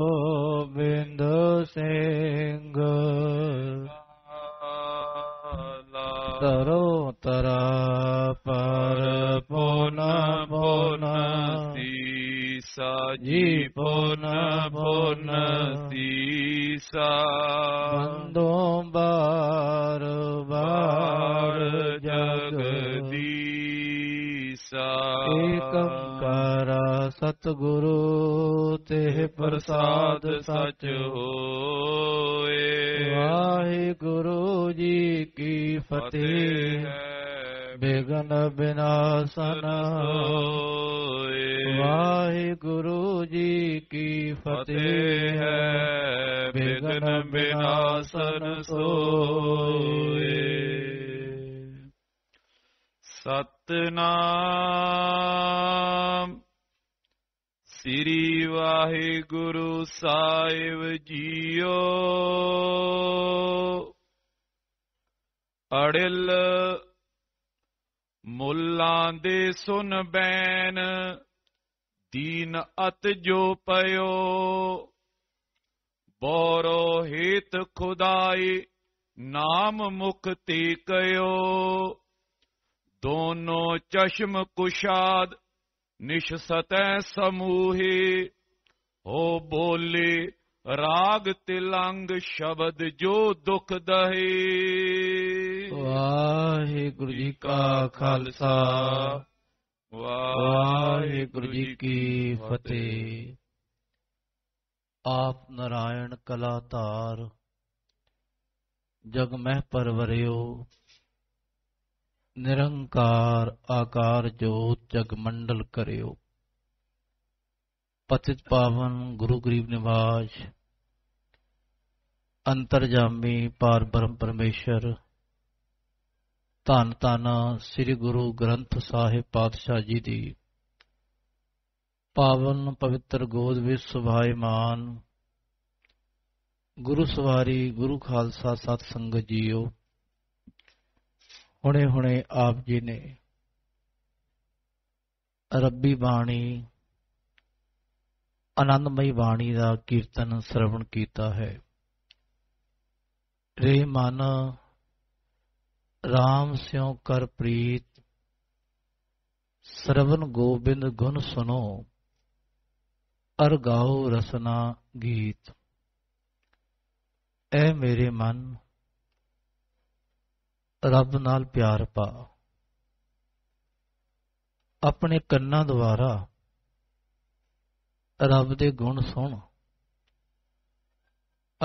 ਗੋਬਿੰਦ ਸਿੰਘ ਤਰੋ ਤਰਾ ਪਰ ਪੋਨ ਪੋਨ ਸੀਸਾ ਜੀ ਪੋਨ ਪੋਨ ਸੀਸਾ ਬੰਦੋਂ ਬਾਰ ਬਾਰ ਜਗਦੀਸਾ ਏਕੰਕਾਰ ਸਤਗੁਰ ਸਚ ਹੋਏ ਵਾਹਿਗੁਰੂ ਜੀ ਕੀ ਫਤਿਹ ਸੁਨ ਬੈਨ ਦੀਨ ਅਤ ਜੋ ਪਇਓ ਬੋਰੋ ਹਿਤ ਖੁਦਾਈ ਨਾਮ ਮੁਕਤੀ ਕਯੋ ਦੋਨੋ ਚਸ਼ਮ ਕੁਸ਼ਾਦ ਨਿਸ਼ਸਤੈ ਸਮੂਹੀ ਹੋ ਬੋਲੇ ਰਾਗ ਤਿਲੰਗ ਸ਼ਬਦ ਜੋ ਦੁਖ ਦਹੇ ਵਾਹਿਗੁਰੂ ਜੀ ਕਾ ਖਾਲਸਾ वाहेगुरु जी की फतेह आप नारायण कलातार मह परवरयो निरंकार आकार जग मंडल करयो पतित पावन गुरु गरीब निवास अंतर जामी पार ब्रह्म परमेश्वर ਧੰਨ ਧੰਨ ਸ੍ਰੀ ਗੁਰੂ ਗ੍ਰੰਥ ਸਾਹਿਬ ਪਾਤਸ਼ਾਹ ਜੀ ਦੀ ਪਾਵਨ ਪਵਿੱਤਰ ਗੋਦ ਵਿੱਚ ਮਾਨ ਗੁਰੂ ਸਵਾਰੀ ਗੁਰੂ ਖਾਲਸਾ ਸਤ ਸੰਗਤ ਜੀਓ ਹੁਣੇ ਹੁਣੇ ਆਪ ਜੀ ਨੇ ਰੱਬੀ ਬਾਣੀ ਆਨੰਦਮਈ ਬਾਣੀ ਦਾ ਕੀਰਤਨ ਸਰਵਣ ਕੀਤਾ ਹੈ ਰੇ ਮਨ ਰਾਮ ਸਿਉ ਕਰ ਪ੍ਰੀਤ ਸਰਵਨ ਗੋਬਿੰਦ ਗੁਣ ਸੁਨੋ ਅਰ ਗਾਉ ਰਸਨਾ ਗੀਤ ਐ ਮੇਰੇ ਮਨ ਰੱਬ ਨਾਲ ਪਿਆਰ ਪਾ ਆਪਣੇ ਕੰਨਾਂ ਦੁਆਰਾ ਰੱਬ ਦੇ ਗੁਣ ਸੁਣ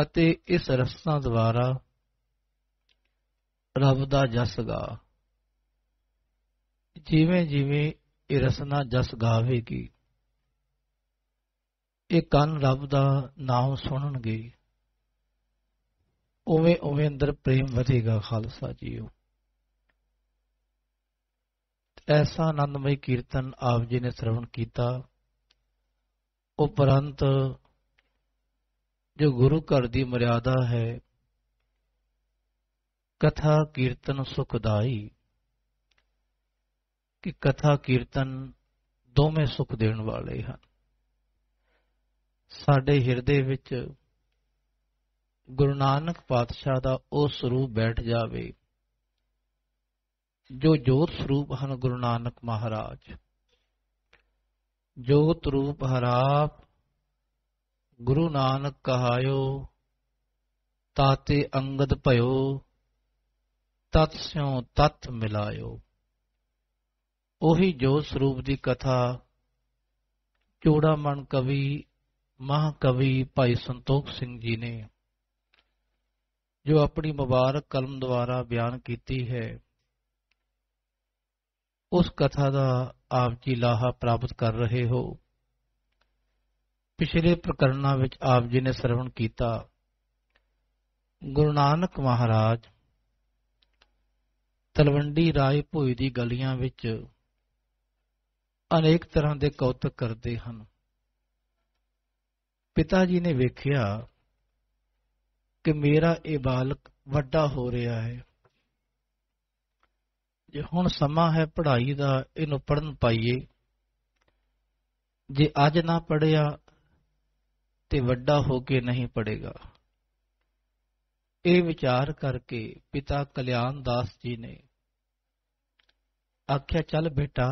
ਅਤੇ ਇਸ ਰਸਨਾ ਦੁਆਰਾ ਰੱਬ ਦਾ ਜਸ ਗਾ ਜਿਵੇਂ ਜਿਵੇਂ ਇਹ ਰਸਨਾ ਜਸ ਗਾਵੇਗੀ ਇਹ ਕੰਨ ਰੱਬ ਦਾ ਨਾਮ ਸੁਣਨਗੇ ਉਵੇਂ ਉਵੇਂ ਅੰਦਰ ਪ੍ਰੇਮ ਵਧੇਗਾ ਖਾਲਸਾ ਜੀਓ ਐਸਾ ਆਨੰਦਮਈ ਕੀਰਤਨ ਆਪ ਜੀ ਨੇ ਸਰਵਣ ਕੀਤਾ ਉਪਰੰਤ ਜੋ ਗੁਰੂ ਘਰ ਦੀ ਮਰਿਆਦਾ ਹੈ ਕਥਾ ਕੀਰਤਨ ਸੁਖਦਾਈ ਕਿ ਕਥਾ ਕੀਰਤਨ ਦੋਵੇਂ ਸੁਖ ਦੇਣ ਵਾਲੇ ਹਨ ਸਾਡੇ ਹਿਰਦੇ ਵਿੱਚ ਗੁਰੂ ਨਾਨਕ ਪਾਤਸ਼ਾਹ ਦਾ ਉਹ ਸਰੂਪ ਬੈਠ ਜਾਵੇ ਜੋ ਜੋਤ ਸਰੂਪ ਹਨ ਗੁਰੂ ਨਾਨਕ ਮਹਾਰਾਜ ਜੋਤ ਰੂਪ ਹਰਾਪ ਗੁਰੂ ਨਾਨਕ ਕਹਾਇਓ ਤਾਤੇ ਅੰਗਦ ਭਇਓ ਤਤ ਸਿਉ ਤਤ ਮਿਲਾਇਓ ਉਹੀ ਜੋ ਸਰੂਪ ਦੀ ਕਥਾ ਚੋੜਾ ਮਨ ਕਵੀ ਕਵੀ ਭਾਈ ਸੰਤੋਖ ਸਿੰਘ ਜੀ ਨੇ ਜੋ ਆਪਣੀ ਮੁਬਾਰਕ ਕਲਮ ਦੁਆਰਾ ਬਿਆਨ ਕੀਤੀ ਹੈ ਉਸ ਕਥਾ ਦਾ ਆਪ ਜੀ ਲਾਹਾ ਪ੍ਰਾਪਤ ਕਰ ਰਹੇ ਹੋ ਪਿਛਲੇ ਪ੍ਰਕਰਣਾ ਵਿੱਚ ਆਪ ਜੀ ਨੇ ਸਰਵਣ ਕੀਤਾ ਗੁਰੂ ਨਾਨਕ ਮਹਾਰਾਜ ਤਲਵੰਡੀ ਰਾਏ ਭੋਈ ਦੀ ਗਲੀਆਂ ਵਿੱਚ ਅਨੇਕ ਤਰ੍ਹਾਂ ਦੇ ਕੌਤਕ ਕਰਦੇ ਹਨ ਪਿਤਾ ਜੀ ਨੇ ਵੇਖਿਆ ਕਿ ਮੇਰਾ ਇਹ ਬਾਲਕ ਵੱਡਾ ਹੋ ਰਿਹਾ ਹੈ ਜੇ ਹੁਣ ਸਮਾਂ ਹੈ ਪੜ੍ਹਾਈ ਦਾ ਇਹਨੂੰ ਪੜਨ ਪਾਈਏ ਜੇ ਅੱਜ ਨਾ ਪੜਿਆ ਤੇ ਵੱਡਾ ਹੋ ਕੇ ਨਹੀਂ ਪੜੇਗਾ ਇਹ ਵਿਚਾਰ ਕਰਕੇ ਪਿਤਾ ਕਲਿਆਣ ਦਾਸ ਜੀ ਨੇ ਆਖਿਆ ਚੱਲ ਬੇਟਾ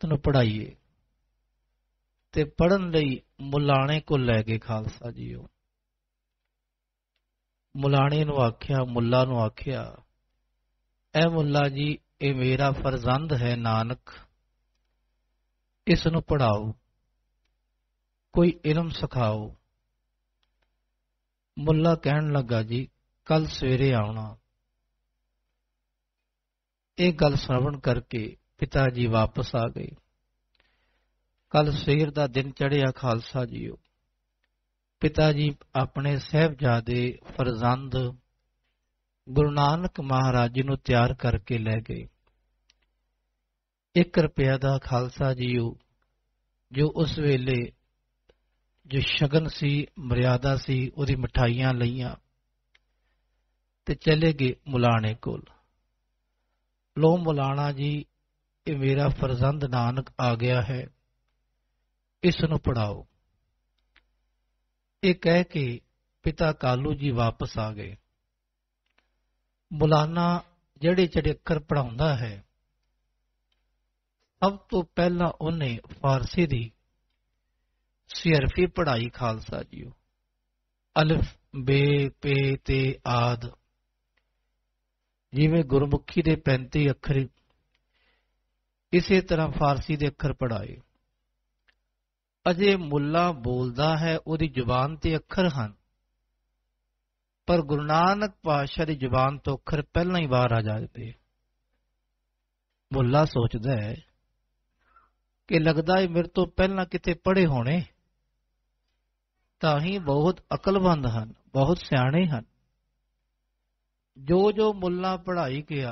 ਤੈਨੂੰ ਪੜਾਈਏ ਤੇ ਪੜਨ ਲਈ ਮੁਲਾਣੇ ਕੋ ਲੈ ਗਏ ਖਾਲਸਾ ਜੀ ਉਹ ਮੁਲਾਣੇ ਨੂੰ ਆਖਿਆ ਮੁੱਲਾ ਨੂੰ ਆਖਿਆ ਐ ਮੁੱਲਾ ਜੀ ਇਹ ਮੇਰਾ ਫਰਜ਼ੰਦ ਹੈ ਨਾਨਕ ਇਸ ਨੂੰ ਪੜਾਓ ਕੋਈ ਇਲਮ ਸਿਖਾਓ ਮੁੱਲਾ ਕਹਿਣ ਲੱਗਾ ਜੀ ਕੱਲ ਸਵੇਰੇ ਆਉਣਾ ਇਹ ਗੱਲ ਸ਼ਰਵਣ ਕਰਕੇ ਪਿਤਾ ਜੀ ਵਾਪਸ ਆ ਗਏ ਕੱਲ ਸਵੇਰ ਦਾ ਦਿਨ ਚੜ੍ਹਿਆ ਖਾਲਸਾ ਜੀਓ ਪਿਤਾ ਜੀ ਆਪਣੇ ਸਹਿਬਜ਼ਾਦੇ ਫਰਜ਼ੰਦ ਗੁਰੂ ਨਾਨਕ ਮਹਾਰਾਜ ਜੀ ਨੂੰ ਤਿਆਰ ਕਰਕੇ ਲੈ ਗਏ 1 ਰੁਪਿਆ ਦਾ ਖਾਲਸਾ ਜੀਓ ਜੋ ਉਸ ਵੇਲੇ ਜੋ ਸ਼ਗਨ ਸੀ ਮਰਿਆਦਾ ਸੀ ਉਹਦੀ ਮਠਾਈਆਂ ਲਈਆਂ ਤੇ ਚਲੇ ਗਏ ਮੁਲਾਣੇ ਕੋਲ ਲੋ ਮੁਲਾਣਾ ਜੀ ਇਹ ਮੇਰਾ ਫਰਜ਼ੰਦ ਨਾਨਕ ਆ ਗਿਆ ਹੈ ਇਸ ਨੂੰ ਪੜਾਓ ਇਹ ਕਹਿ ਕੇ ਪਿਤਾ ਕਾਲੂ ਜੀ ਵਾਪਸ ਆ ਗਏ ਮੁਲਾਣਾ ਜਿਹੜੇ ਚੜੇ ਅੱਖਰ ਪੜਾਉਂਦਾ ਹੈ ਸਭ ਤੋਂ ਪਹਿਲਾਂ ਉਹਨੇ ਫਾਰਸੀ ਦੀ ਸਿਰਫੀ ਪੜਾਈ ਖਾਲਸਾ ਜੀਓ ਅਲਫ ਬੇ ਪੇ ਤੇ ਆਦ ਜਿਵੇਂ ਗੁਰਮੁਖੀ ਦੇ 35 ਅੱਖਰ ਇਸੇ ਤਰ੍ਹਾਂ ਫਾਰਸੀ ਦੇ ਅੱਖਰ ਪੜਾਏ ਅਜੇ ਮੁੱਲਾ ਬੋਲਦਾ ਹੈ ਉਹਦੀ ਜ਼ੁਬਾਨ ਤੇ ਅੱਖਰ ਹਨ ਪਰ ਗੁਰੂ ਨਾਨਕ ਪਾਤਸ਼ਾਹ ਦੀ ਜ਼ੁਬਾਨ ਤੋਂ ਅੱਖਰ ਪਹਿਲਾਂ ਹੀ ਬਾਹਰ ਆ ਜਾਂਦੇ ਮੁੱਲਾ ਸੋਚਦਾ ਹੈ ਕਿ ਲੱਗਦਾ ਹੈ ਮੇਰੇ ਤੋਂ ਪਹਿਲਾਂ ਕਿਤੇ ਪੜੇ ਹੋਣੇ ਤਾਂ ਹੀ ਬਹੁਤ ਅਕਲਵੰਦ ਹਨ ਬਹੁਤ ਸਿਆਣੇ ਹਨ जो जो मुला पढ़ाई गया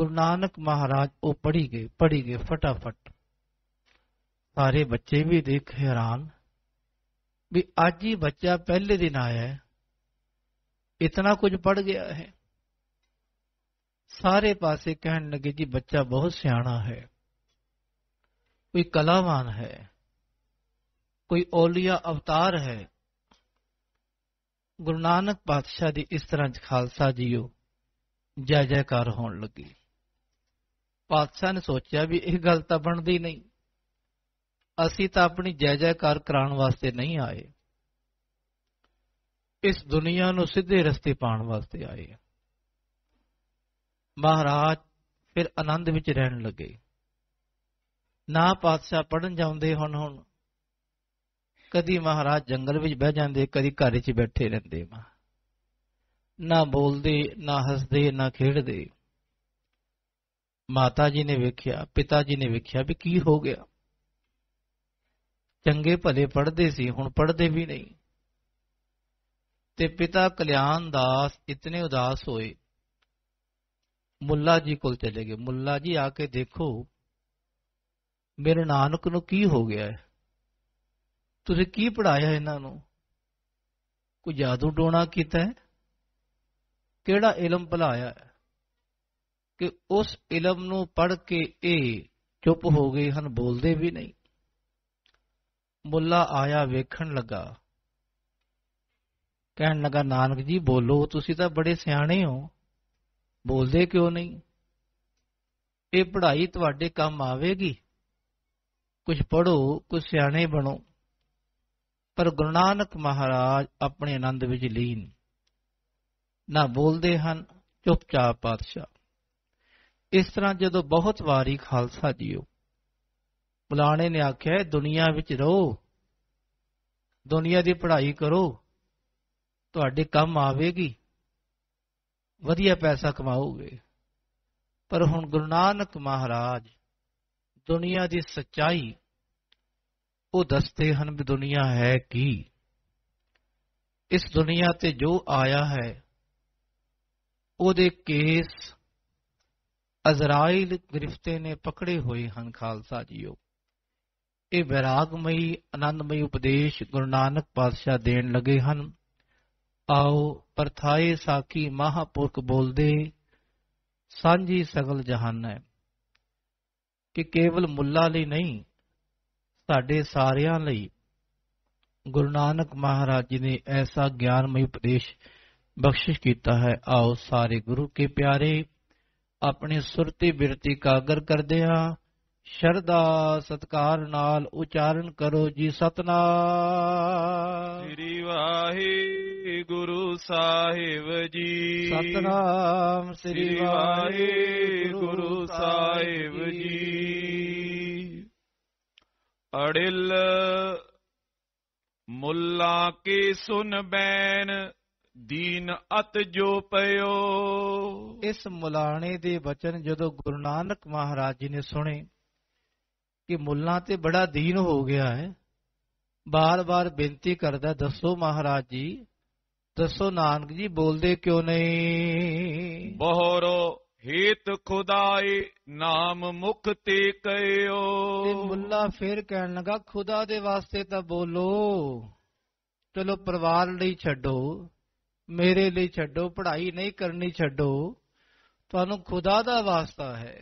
गुरु नानक महाराज ओ पढ़ी गए पढ़ी गए फटाफट सारे बच्चे भी देख हैरान भी आज ही बच्चा पहले दिन आया है इतना कुछ पढ़ गया है सारे पासे कह लगे जी बच्चा बहुत सियाना है कोई कलावान है कोई ओलिया अवतार है ਗੁਰੂ ਨਾਨਕ ਪਾਤਸ਼ਾਹ ਦੀ ਇਸ ਤਰ੍ਹਾਂ ਚ ਖਾਲਸਾ ਜੀਓ ਜੈ ਜੈਕਾਰ ਹੋਣ ਲੱਗੀ ਪਾਤਸ਼ਾਹ ਨੇ ਸੋਚਿਆ ਵੀ ਇਹ ਗੱਲ ਤਾਂ ਬਣਦੀ ਨਹੀਂ ਅਸੀਂ ਤਾਂ ਆਪਣੀ ਜੈ ਜੈਕਾਰ ਕਰਾਉਣ ਵਾਸਤੇ ਨਹੀਂ ਆਏ ਇਸ ਦੁਨੀਆ ਨੂੰ ਸਿੱਧੇ ਰਸਤੇ ਪਾਉਣ ਵਾਸਤੇ ਆਏ ਮਹਾਰਾਜ ਫਿਰ ਆਨੰਦ ਵਿੱਚ ਰਹਿਣ ਲੱਗੇ ਨਾ ਪਾਤਸ਼ਾਹ ਪੜਨ ਜਾਂਦੇ ਹੁਣ ਹੁਣ ਕਦੀ ਮਹਾਰਾਜ ਜੰਗਲ ਵਿੱਚ ਬਹਿ ਜਾਂਦੇ ਕਦੀ ਘਰ ਵਿੱਚ ਬੈਠੇ ਰਹਿੰਦੇ ਮਾ ਨਾ ਬੋਲਦੇ ਨਾ ਹੱਸਦੇ ਨਾ ਖੇਡਦੇ ਮਾਤਾ ਜੀ ਨੇ ਵੇਖਿਆ ਪਿਤਾ ਜੀ ਨੇ ਵੇਖਿਆ ਵੀ ਕੀ ਹੋ ਗਿਆ ਚੰਗੇ ਭਲੇ ਪੜ੍ਹਦੇ ਸੀ ਹੁਣ ਪੜ੍ਹਦੇ ਵੀ ਨਹੀਂ ਤੇ ਪਿਤਾ ਕਲਿਆਣ ਦਾਸ ਇਤਨੇ ਉਦਾਸ ਹੋਏ ਮੁੱਲਾ ਜੀ ਕੋਲ ਚਲੇ ਗਏ ਮੁੱਲਾ ਜੀ ਆ ਕੇ ਦੇਖੋ ਮੇਰੇ ਨਾਨਕ ਨੂੰ ਕੀ ਹੋ ਗਿਆ ਹੈ ਤੁਸੀਂ ਕੀ ਪੜਾਇਆ ਇਹਨਾਂ ਨੂੰ ਕੋਈ ਜਾਦੂ ਡੋਣਾ ਕੀਤਾ ਹੈ ਕਿਹੜਾ ਇਲਮ ਭਲਾਇਆ ਹੈ ਕਿ ਉਸ ਇਲਮ ਨੂੰ ਪੜ ਕੇ ਇਹ ਚੁੱਪ ਹੋ ਗਏ ਹਨ ਬੋਲਦੇ ਵੀ ਨਹੀਂ ਮੁੱਲਾ ਆਇਆ ਵੇਖਣ ਲੱਗਾ ਕਹਿਣ ਲੱਗਾ ਨਾਨਕ ਜੀ ਬੋਲੋ ਤੁਸੀਂ ਤਾਂ ਬੜੇ ਸਿਆਣੇ ਹੋ ਬੋਲਦੇ ਕਿਉਂ ਨਹੀਂ ਇਹ ਪੜ੍ਹਾਈ ਤੁਹਾਡੇ ਕੰਮ ਆਵੇਗੀ ਕੁਝ ਪੜੋ ਕੁਝ ਸਿਆਣੇ ਬਣੋ ਪਰ ਗੁਰੂ ਨਾਨਕ ਮਹਾਰਾਜ ਆਪਣੇ ਆਨੰਦ ਵਿੱਚ ਲੀਨ ਨਾ ਬੋਲਦੇ ਹਨ ਚੁੱਪਚਾਪ ਪਾਤਸ਼ਾਹ ਇਸ ਤਰ੍ਹਾਂ ਜਦੋਂ ਬਹੁਤ ਵਾਰੀ ਖਾਲਸਾ ਜੀਓ ਬੁਲਾਣੇ ਨੇ ਆਖਿਆ ਦੁਨੀਆ ਵਿੱਚ ਰਹੋ ਦੁਨੀਆ ਦੀ ਪੜ੍ਹਾਈ ਕਰੋ ਤੁਹਾਡੇ ਕੰਮ ਆਵੇਗੀ ਵਧੀਆ ਪੈਸਾ ਕਮਾਓਗੇ ਪਰ ਹੁਣ ਗੁਰੂ ਨਾਨਕ ਮਹਾਰਾਜ ਦੁਨੀਆ ਦੀ ਸਚਾਈ ਉਹ ਦੱਸਦੇ ਹਨ ਵੀ ਦੁਨੀਆ ਹੈ ਕੀ ਇਸ ਦੁਨੀਆ ਤੇ ਜੋ ਆਇਆ ਹੈ ਉਹਦੇ ਕੇਸ ਅਜ਼ਰਾਈਲ ਗ੍ਰਿਫਤੇ ਨੇ ਪਕੜੇ ਹੋਏ ਹਨ ਖਾਲਸਾ ਜੀਓ ਇਹ ਵਿਰਾਗਮਈ ਆਨੰਦਮਈ ਉਪਦੇਸ਼ ਗੁਰੂ ਨਾਨਕ ਪਾਤਸ਼ਾਹ ਦੇਣ ਲੱਗੇ ਹਨ ਆਓ ਪਰਥਾਏ ਸਾਖੀ ਮਹਾਪੁਰਖ ਬੋਲਦੇ ਸਾਂਝੀ ਸਗਲ ਜਹਾਨ ਹੈ ਕਿ ਕੇਵਲ ਮੁੱਲਾ ਲਈ ਨਹੀਂ ਸਾਡੇ ਸਾਰਿਆਂ ਲਈ ਗੁਰੂ ਨਾਨਕ ਮਹਾਰਾਜ ਜੀ ਨੇ ਐਸਾ ਗਿਆਨਮਈ ਉਪਦੇਸ਼ ਬਖਸ਼ਿਸ਼ ਕੀਤਾ ਹੈ ਆਓ ਸਾਰੇ ਗੁਰੂ ਕੇ ਪਿਆਰੇ ਆਪਣੇ ਸੁਰਤੀ ਬਿਰਤੀ ਕਾਗਰ ਕਰਦੇ ਹਾਂ ਸ਼ਰਦਾ ਸਤਕਾਰ ਨਾਲ ਉਚਾਰਨ ਕਰੋ ਜੀ ਸਤਨਾਮ ਸ੍ਰੀ ਵਾਹਿਗੁਰੂ ਸਾਹਿਬ ਜੀ ਸਤਨਾਮ ਸ੍ਰੀ ਵਾਹਿਗੁਰੂ ਸਾਹਿਬ ਜੀ ਅੜਿਲ ਮੁੱਲਾ ਕੇ ਸੁਨ ਬੈਨ ਦੀਨ ਅਤ ਜੋ ਪਇਓ ਇਸ ਮੁਲਾਣੇ ਦੇ ਬਚਨ ਜਦੋਂ ਗੁਰੂ ਨਾਨਕ ਮਹਾਰਾਜ ਜੀ ਨੇ ਸੁਣੇ ਕਿ ਮੁੱਲਾ ਤੇ ਬੜਾ ਦੀਨ ਹੋ ਗਿਆ ਹੈ ਬਾਰ-ਬਾਰ ਬੇਨਤੀ ਕਰਦਾ ਦੱਸੋ ਮਹਾਰਾਜ ਜੀ ਦੱਸੋ ਨਾਨਕ ਜੀ ਬੋਲਦੇ ਕਿਉਂ ਨਹੀਂ ਬਹੁਰੋ ਹੇਤ ਖੁਦਾਏ ਨਾਮ ਮੁਖ ਤੇ ਕਹਿਓ ਤੇ ਮੁੱਲਾ ਫੇਰ ਕਹਿਣ ਲਗਾ ਖੁਦਾ ਦੇ ਵਾਸਤੇ ਤਾਂ ਬੋਲੋ ਚਲੋ ਪਰਿਵਾਰ ਲਈ ਛੱਡੋ ਮੇਰੇ ਲਈ ਛੱਡੋ ਪੜ੍ਹਾਈ ਨਹੀਂ ਕਰਨੀ ਛੱਡੋ ਤੁਹਾਨੂੰ ਖੁਦਾ ਦਾ ਵਾਸਤਾ ਹੈ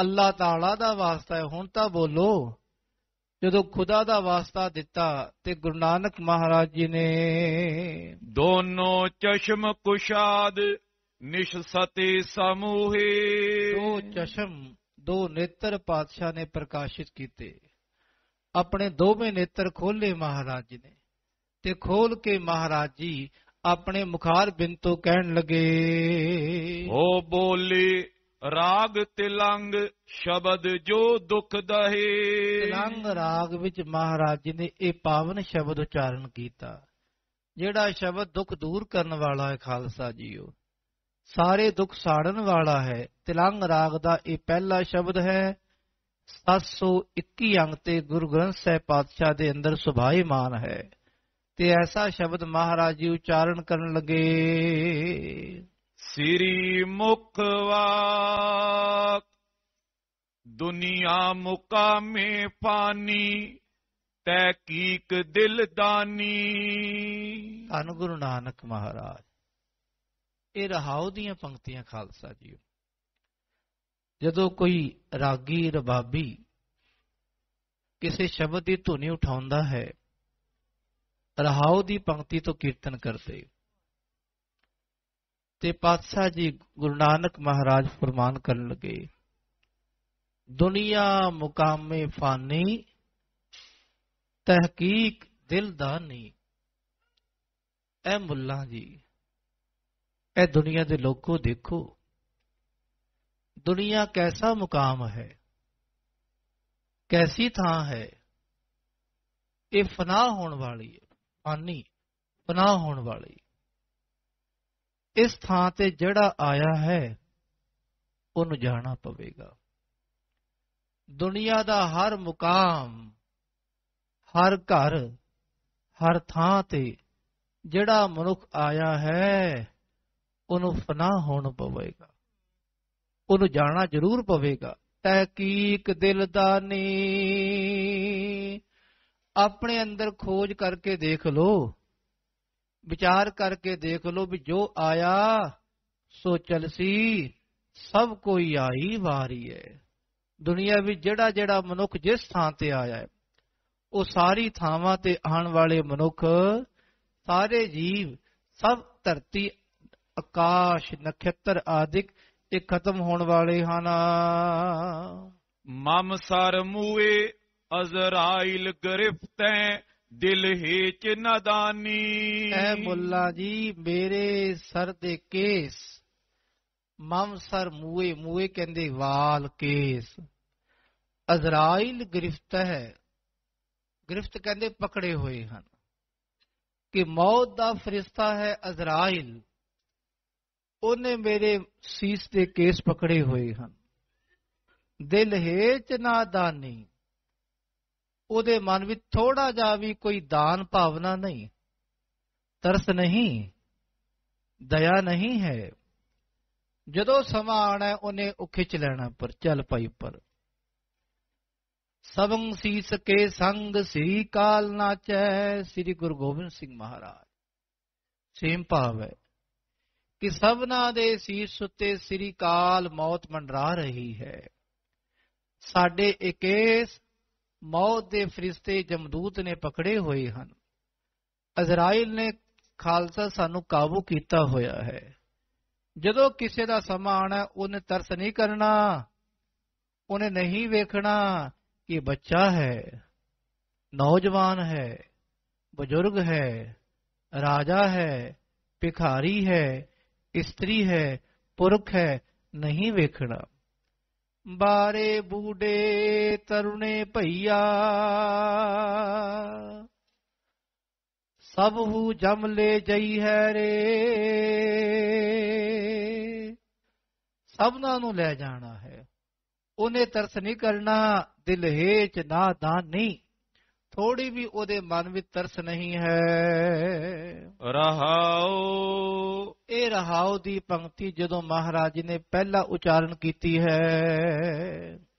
ਅੱਲਾਹ ਤਾਲਾ ਦਾ ਵਾਸਤਾ ਹੈ ਹੁਣ ਤਾਂ ਬੋਲੋ ਜਦੋਂ ਖੁਦਾ ਦਾ ਵਾਸਤਾ ਦਿੱਤਾ ਤੇ ਗੁਰੂ ਨਾਨਕ ਮਹਾਰਾਜ ਜੀ ਨੇ ਦੋਨੋਂ ਚਸ਼ਮ ਕੁਸ਼ਾਦ ਨਿਸ਼ਸਤੇ ਸਮੂਹੇ ਦੋ ਚਸ਼ਮ ਦੋ ਨੇਤਰ ਪਾਤਸ਼ਾਹ ਨੇ ਪ੍ਰਕਾਸ਼ਿਤ ਕੀਤੇ ਆਪਣੇ ਦੋਵੇਂ ਨੇਤਰ ਖੋਲੇ ਮਹਾਰਾਜ ਜੀ ਨੇ ਤੇ ਖੋਲ ਕੇ ਮਹਾਰਾਜ ਜੀ ਆਪਣੇ ਮੁਖਾਰ ਬਿੰਦ ਤੋਂ ਕਹਿਣ ਲੱਗੇ ਹੋ ਬੋਲੇ ਰਾਗ ਤਿਲੰਗ ਸ਼ਬਦ ਜੋ ਦੁਖ ਦਹੇ ਤਿਲੰਗ ਰਾਗ ਵਿੱਚ ਮਹਾਰਾਜ ਜੀ ਨੇ ਇਹ ਪਾਵਨ ਸ਼ਬਦ ਉਚਾਰਨ ਕੀਤਾ ਜਿਹੜਾ ਸ਼ਬਦ ਦੁੱਖ ਦੂਰ ਕਰਨ ਵਾਲਾ ਹੈ ਖਾਲਸਾ ਜੀਓ ਸਾਰੇ ਦੁੱਖ ਸਾੜਨ ਵਾਲਾ ਹੈ ਤਿਲੰਗ ਰਾਗ ਦਾ ਇਹ ਪਹਿਲਾ ਸ਼ਬਦ ਹੈ 721 ਅੰਗ ਤੇ ਗੁਰੂ ਗ੍ਰੰਥ ਸਾਹਿਬ ਪਾਤਸ਼ਾਹ ਦੇ ਅੰਦਰ ਸੁਭਾਈਮਾਨ ਹੈ ਤੇ ਐਸਾ ਸ਼ਬਦ ਮਹਾਰਾਜ ਜੀ ਉਚਾਰਨ ਕਰਨ ਲੱਗੇ ਸ੍ਰੀ ਮੁਖ ਵਾਕ ਦੁਨੀਆ ਮੁਕਾਮੇ ਪਾਨੀ ਤਹਿਕੀਕ ਦਿਲ ਦਾਨੀ ਧੰਗੁਰੂ ਨਾਨਕ ਮਹਾਰਾਜ ਇਹ ਰਹਾਉ ਦੀਆਂ ਪੰਕਤੀਆਂ ਖਾਲਸਾ ਜੀ ਜਦੋਂ ਕੋਈ ਰਾਗੀ ਰਬਾਬੀ ਕਿਸੇ ਸ਼ਬਦ ਦੀ ਧੁਨੀ ਉਠਾਉਂਦਾ ਹੈ ਰਹਾਉ ਦੀ ਪੰਕਤੀ ਤੋਂ ਕੀਰਤਨ ਕਰਦੇ ਤੇ ਪਾਤਸ਼ਾਹ ਜੀ ਗੁਰੂ ਨਾਨਕ ਮਹਾਰਾਜ ਫਰਮਾਨ ਕਰਨ ਲੱਗੇ ਦੁਨੀਆ ਮੁਕਾਮੇ ਫਾਨੀ ਤਹਕੀਕ ਦਿਲ ਦਾ ਨਹੀਂ ਐ ਮੁੱਲਾ ਜੀ ਇਹ ਦੁਨੀਆ ਦੇ ਲੋਕੋ ਦੇਖੋ ਦੁਨੀਆ ਕੈਸਾ ਮੁਕਾਮ ਹੈ ਕੈਸੀ ਥਾਂ ਹੈ ਇਹ ਫਨਾ ਹੋਣ ਵਾਲੀ ਹੈ ਫਾਨੀ ਫਨਾ ਹੋਣ ਵਾਲੀ ਇਸ ਥਾਂ ਤੇ ਜਿਹੜਾ ਆਇਆ ਹੈ ਉਹਨੂੰ ਜਾਣਾ ਪਵੇਗਾ ਦੁਨੀਆ ਦਾ ਹਰ ਮੁਕਾਮ ਹਰ ਘਰ ਹਰ ਥਾਂ ਤੇ ਜਿਹੜਾ ਮਨੁੱਖ ਆਇਆ ਹੈ ਉਹਨੂੰ ਫਨਾ ਹੋਣ ਪਵੇਗਾ ਉਹਨੂੰ ਜਾਣਾ ਜ਼ਰੂਰ ਪਵੇਗਾ ਤਹਿਕੀਕ ਦਿਲ ਦਾ ਨੀ ਆਪਣੇ ਅੰਦਰ ਖੋਜ ਕਰਕੇ ਦੇਖ ਲੋ ਵਿਚਾਰ ਕਰਕੇ ਦੇਖ ਲੋ ਵੀ ਜੋ ਆਇਆ ਸੋ ਚਲਸੀ ਸਭ ਕੋਈ ਆਈ ਵਾਰੀ ਹੈ ਦੁਨੀਆ ਵਿੱਚ ਜਿਹੜਾ ਜਿਹੜਾ ਮਨੁੱਖ ਜਿਸ ਥਾਂ ਤੇ ਆਇਆ ਹੈ ਉਹ ਸਾਰੀ ਥਾਵਾਂ ਤੇ ਆਉਣ ਵਾਲੇ ਮਨੁੱਖ ਸਾਰੇ ਜੀਵ ਸਭ ਧਰਤੀ ਆਕਾਸ਼ ਨਖੇਤਰ ਆਦਿਕ ਇਹ ਖਤਮ ਹੋਣ ਵਾਲੇ ਹਨ ਮਮ ਸਰ ਮੂਏ ਅਜ਼ਰਾਇਲ ਗ੍ਰਿਫਤੈ ਦਿਲ ਚ ਨਦਾਨੀ ਐ ਮੁੱਲਾ ਜੀ ਮੇਰੇ ਸਰ ਦੇ ਕੇਸ ਮਮ ਸਰ ਮੂਏ ਮੂਏ ਕਹਿੰਦੇ ਵਾਲ ਕੇਸ ਅਜ਼ਰਾਇਲ ਗ੍ਰਿਫਤ ਹੈ ਗ੍ਰਿਫਤ ਕਹਿੰਦੇ ਪਕੜੇ ਹੋਏ ਹਨ ਕਿ ਮੌਤ ਦਾ ਫਰਿਸ਼ਤਾ ਹੈ ਅਜ਼ਰਾਇਲ ਉਹਨੇ ਮੇਰੇ ਸੀਸ ਦੇ ਕੇਸ ਪਕੜੇ ਹੋਏ ਹਨ ਦਿਲ ਹੇਚ ਦਾਨੀ ਉਹਦੇ ਮਨ ਵਿੱਚ ਥੋੜਾ ਜਿਹਾ ਵੀ ਕੋਈ ਦਾਨ ਭਾਵਨਾ ਨਹੀਂ ਤਰਸ ਨਹੀਂ ਦਇਆ ਨਹੀਂ ਹੈ ਜਦੋਂ ਸਮਾਂ ਆਣਾ ਉਹਨੇ ਉਹ ਖਿੱਚ ਲੈਣਾ ਪਰ ਚੱਲ ਪਾਈ ਪਰ ਸਭੰ ਸੀਸ ਕੇ ਸੰਗ ਸ੍ਰੀ ਕਾਲ ਨਾਚੈ ਸ੍ਰੀ ਗੁਰੂ ਗੋਬਿੰਦ ਸਿੰਘ ਮਹਾਰਾਜ ਸੇਮ ਭਾਵ ਹੈ ਕਿ ਸਭਨਾ ਦੇ ਸੀਸ ਉੱਤੇ ਸ੍ਰੀ ਕਾਲ ਮੌਤ ਮੰਡਰਾ ਰਹੀ ਹੈ ਸਾਡੇ ਇਕੇਸ ਮੌਤ ਦੇ ਫਰਿਸ਼ਤੇ ਜਮਦੂਤ ਨੇ ਪਕੜੇ ਹੋਏ ਹਨ ਅਜ਼ਰਾਈਲ ਨੇ ਖਾਲਸਾ ਸਾਨੂੰ ਕਾਬੂ ਕੀਤਾ ਹੋਇਆ ਹੈ ਜਦੋਂ ਕਿਸੇ ਦਾ ਸਮਾਂ ਆਣਾ ਉਹਨੇ ਤਰਸ ਨਹੀਂ ਕਰਨਾ ਉਹਨੇ ਨਹੀਂ ਵੇਖਣਾ ਕਿ ਬੱਚਾ ਹੈ ਨੌਜਵਾਨ ਹੈ ਬਜ਼ੁਰਗ ਹੈ ਰਾਜਾ ਹੈ ਭਿਖਾਰੀ ਹੈ ਇਸਤਰੀ ਹੈ ਪੁਰਖ ਹੈ ਨਹੀਂ ਵੇਖਣਾ ਬਾਰੇ ਬੂਡੇ ਤਰੁਣੇ ਭਈਆ ਸਭ ਹੂ ਜਮ ਲੈ ਜਈ ਹੈ ਰੇ ਸਭਨਾਂ ਨੂੰ ਲੈ ਜਾਣਾ ਹੈ ਉਹਨੇ ਤਰਸ ਨਹੀਂ ਕਰਨਾ ਦਿਲ ਹੇਚ ਨਾ ਦਾ ਨਹੀਂ ਥੋੜੀ ਵੀ ਉਹਦੇ ਮਨ ਵਿੱਚ ਤਰਸ ਨਹੀਂ ਹੈ ਰਹਾਉ ਇਹ ਰਹਾਉ ਦੀ ਪੰਕਤੀ ਜਦੋਂ ਮਹਾਰਾਜ ਨੇ ਪਹਿਲਾ ਉਚਾਰਨ ਕੀਤੀ ਹੈ